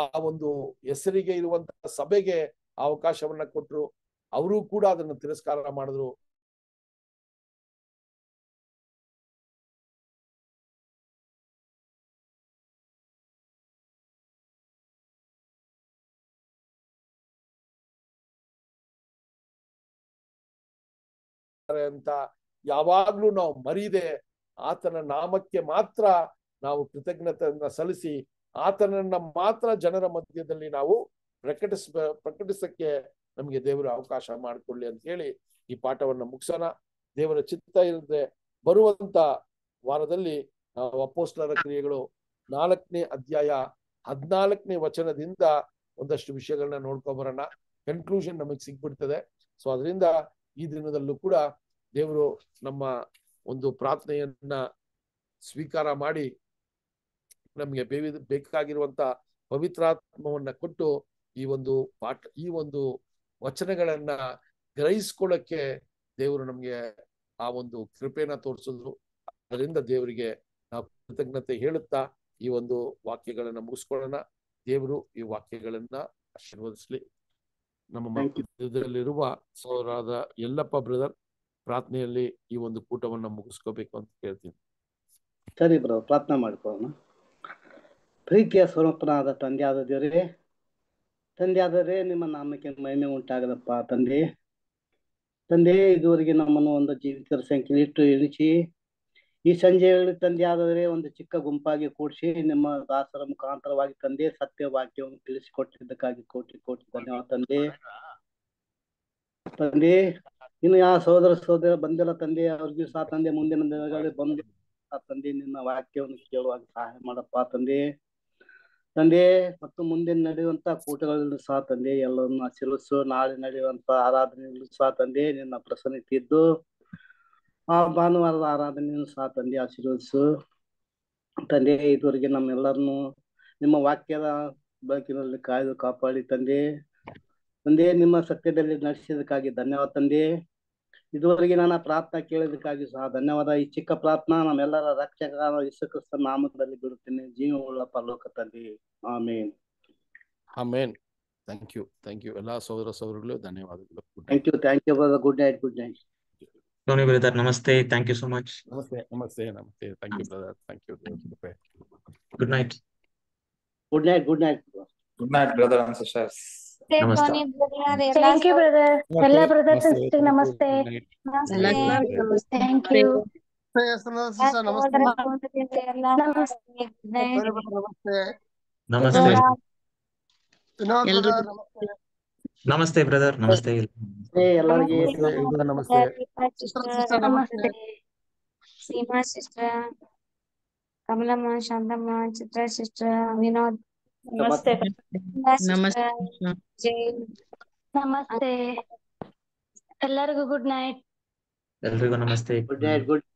ಆ ಒಂದು ಹೆಸರಿಗೆ ಇರುವಂತಹ ಸಭೆಗೆ ಅವಕಾಶವನ್ನ ಕೊಟ್ರು ಅವರು ಕೂಡ ಅದನ್ನು ತಿರಸ್ಕಾರ ಮಾಡಿದ್ರು ಮಾಡ್ತಾರೆ ಅಂತ ಯಾವಾಗ್ಲೂ ನಾವು ಮರೀದೆ ಆತನ ನಾಮಕ್ಕೆ ಮಾತ್ರ ನಾವು ಕೃತಜ್ಞತೆಯನ್ನ ಸಲ್ಲಿಸಿ ಆತನನ್ನ ಮಾತ್ರ ಜನರ ಮಧ್ಯದಲ್ಲಿ ನಾವು ಪ್ರಕಟಿಸ್ ಪ್ರಕಟಿಸಕ್ಕೆ ನಮಗೆ ದೇವರ ಅವಕಾಶ ಮಾಡಿಕೊಳ್ಳಿ ಅಂತ ಹೇಳಿ ಈ ಪಾಠವನ್ನ ಮುಗಿಸೋಣ ದೇವರ ಚಿತ್ತ ಇರದೆ ಬರುವಂತ ವಾರದಲ್ಲಿ ಅಪೋಸ್ಲರ ಕ್ರಿಯೆಗಳು ನಾಲ್ಕನೇ ಅಧ್ಯಾಯ ಹದಿನಾಲ್ಕನೇ ವಚನದಿಂದ ಒಂದಷ್ಟು ವಿಷಯಗಳನ್ನ ನೋಡ್ಕೊಂಬರೋಣ ಕನ್ಕ್ಲೂಷನ್ ನಮಗೆ ಸಿಗ್ಬಿಡ್ತದೆ ಸೊ ಅದರಿಂದ ಈ ದಿನದಲ್ಲೂ ಕೂಡ ದೇವರು ನಮ್ಮ ಒಂದು ಪ್ರಾರ್ಥನೆಯನ್ನ ಸ್ವೀಕಾರ ಮಾಡಿ ನಮಗೆ ಬೇವಿ ಬೇಕಾಗಿರುವಂತ ಪವಿತ್ರಾತ್ಮವನ್ನ ಕೊಟ್ಟು ಈ ಒಂದು ಪಾಠ ಈ ಒಂದು ವಚನಗಳನ್ನ ಗ್ರಹಿಸ್ಕೊಳ್ಳಕ್ಕೆ ದೇವರು ನಮ್ಗೆ ಆ ಒಂದು ಕೃಪೆನ ತೋರಿಸಿದ್ರು ಅದರಿಂದ ದೇವರಿಗೆ ನಾವು ಕೃತಜ್ಞತೆ ಹೇಳುತ್ತಾ ಈ ಒಂದು ವಾಕ್ಯಗಳನ್ನ ಮುಗಿಸ್ಕೊಳ್ಳೋಣ ದೇವರು ಈ ವಾಕ್ಯಗಳನ್ನ ಆಶೀರ್ವದಿಸ್ಲಿ ನಮ್ಮ ಮಧ್ಯದಲ್ಲಿರುವ ಸೋದರಾದ ಎಲ್ಲಪ್ಪ ಬ್ರದರ್ ಪ್ರಾರ್ಥನೆಯಲ್ಲಿ ಈ ಒಂದು ಕೂಟವನ್ನ ಮುಗಿಸ್ಕೋಬೇಕು ಅಂತ ಕೇಳ್ತೀನಿ ಸರಿ ಬ್ರೋ ಪ್ರಾರ್ಥನೆ ಮಾಡ್ಕೋಣ ಪ್ರೀತಿಯ ಸ್ವರೂಪನಾದ ತಂದೆಯಾದ ದೇವರೇ ತಂದೆಯಾದರೆ ನಿಮ್ಮ ನಾಮಕ್ಕೆ ಮಹಿಮೆ ಉಂಟಾಗದಪ್ಪ ತಂದೆ ತಂದೆ ಇದುವರೆಗೆ ನಮ್ಮನ್ನು ಒಂದು ಜೀವಿತರ ಸಂಖ್ಯೆ ಇಟ್ಟು ಇಳಿಸಿ ಈ ಸಂಜೆ ತಂದೆ ಆದರೆ ಒಂದು ಚಿಕ್ಕ ಗುಂಪಾಗಿ ಕೂಡಿಸಿ ನಿಮ್ಮ ದಾಸರ ಮುಖಾಂತರವಾಗಿ ತಂದೆ ಸತ್ಯ ವಾಕ್ಯವನ್ನು ತಿಳಿಸಿಕೊಟ್ಟಿದ್ದಕ್ಕಾಗಿ ಕೋಟಿ ಕೋಟಿ ಧನ್ಯವಾದ ತಂದೆ ತಂದೆ ಇನ್ನು ಯಾವ ಸಹೋದರ ಸಹೋದರ ಬಂದಿಲ್ಲ ತಂದೆ ಅವ್ರಿಗೂ ಸಹ ತಂದೆ ಮುಂದಿನ ದಿನಗಳಲ್ಲಿ ಬಂದ ತಂದೆ ನಿನ್ನ ವಾಕ್ಯವನ್ನು ಕೇಳುವಾಗ ಸಹಾಯ ಮಾಡಪ್ಪ ತಂದೆ ತಂದೆ ಮತ್ತು ಮುಂದೆ ನಡೆಯುವಂತ ಕೂಟಗಳಲ್ಲಿ ಸಹ ತಂದೆ ಎಲ್ಲರನ್ನ ಆಶೀರ್ವಿಸು ನಾಳೆ ನಡೆಯುವಂತ ಆರಾಧನೆಯಲ್ಲೂ ಸಹ ತಂದೆ ನಿನ್ನ ಪ್ರಸನ್ನತೆ ಇದ್ದು ಆ ಭಾನುವಾರದ ಆರಾಧನೆಯನ್ನು ಸಹ ತಂದೆ ಆಶೀರ್ವದಿಸು ತಂದೆ ಇದುವರೆಗೆ ನಮ್ಮೆಲ್ಲರನ್ನು ನಿಮ್ಮ ವಾಕ್ಯದ ಬೆಳಕಿನಲ್ಲಿ ಕಾಯ್ದು ಕಾಪಾಡಿ ತಂದೆ ತಂದೆ ನಿಮ್ಮ ಸತ್ಯದಲ್ಲಿ ನಡೆಸಿದಕ್ಕಾಗಿ ಧನ್ಯವಾದ ತಂದೆ ಇದುವರೆಗೆ ನನ್ನ ಪ್ರಾರ್ಥನೆ ಕೇಳಿದಕ್ಕಾಗಿ ಸಹ ಧನ್ಯವಾದ ಈ ಚಿಕ್ಕ ಪ್ರಾರ್ಥನಾ ನಮ್ಮೆಲ್ಲರ ರಕ್ಷಕ ಯೇಸು ಕ್ರಿಸ್ತ ನಾಮದಲ್ಲಿ ಬಿಡುತ್ತೇನೆ ಜೀವವುಳ್ಳ ಪರಲೋಕ ತಂದೆ amen amen thank you thank you ಎಲ್ಲಾ ಸಹೋದರ ಸಹೋದರಗಳು ಧನ್ಯವಾದಗಳು thank you thank you brother good night good night Soni brother ನಮಸ್ತೆ ಥ್ಯಾಂಕ್ ಯು ಸೋ ಮಚ್ ನಮಸ್ತೆ ನಮಸ್ತೆ ನಮಸ್ತೆ thank you brother thank you good night good night good night good night brother and sisters ನಮಸ್ತೆ thank you brother ಎಲ್ಲ brothers sister ನಮಸ್ತೆ ನಮಸ್ತೆ thank you ನಮಸ್ತೆ ನಮಸ್ತೆ ಬ್ರದರ್ ನಮಸ್ತೆ ಎಲ್ಲರಿಗೂ ನಮಸ್ತೆ ನಮಸ್ತೆ ಸೀಮಾ ಸಿಸ್ಟರ್ ಕಮಲಮ್ಮ ಶಾಂತಮ್ಮ ಚಿತ್ರಾ ಸಿಸ್ಟರ್ ವಿನೋದ್ नमस्ते नमस्ते ನಮಸ್ತೆ ಎಲ್ಲರಿಗೂ ಗುಡ್ ನೈಟ್ ಎಲ್ರಿಗೂ ನಮಸ್ತೆ ಗುಡ್ ನೈಟ್ ಗುಡ್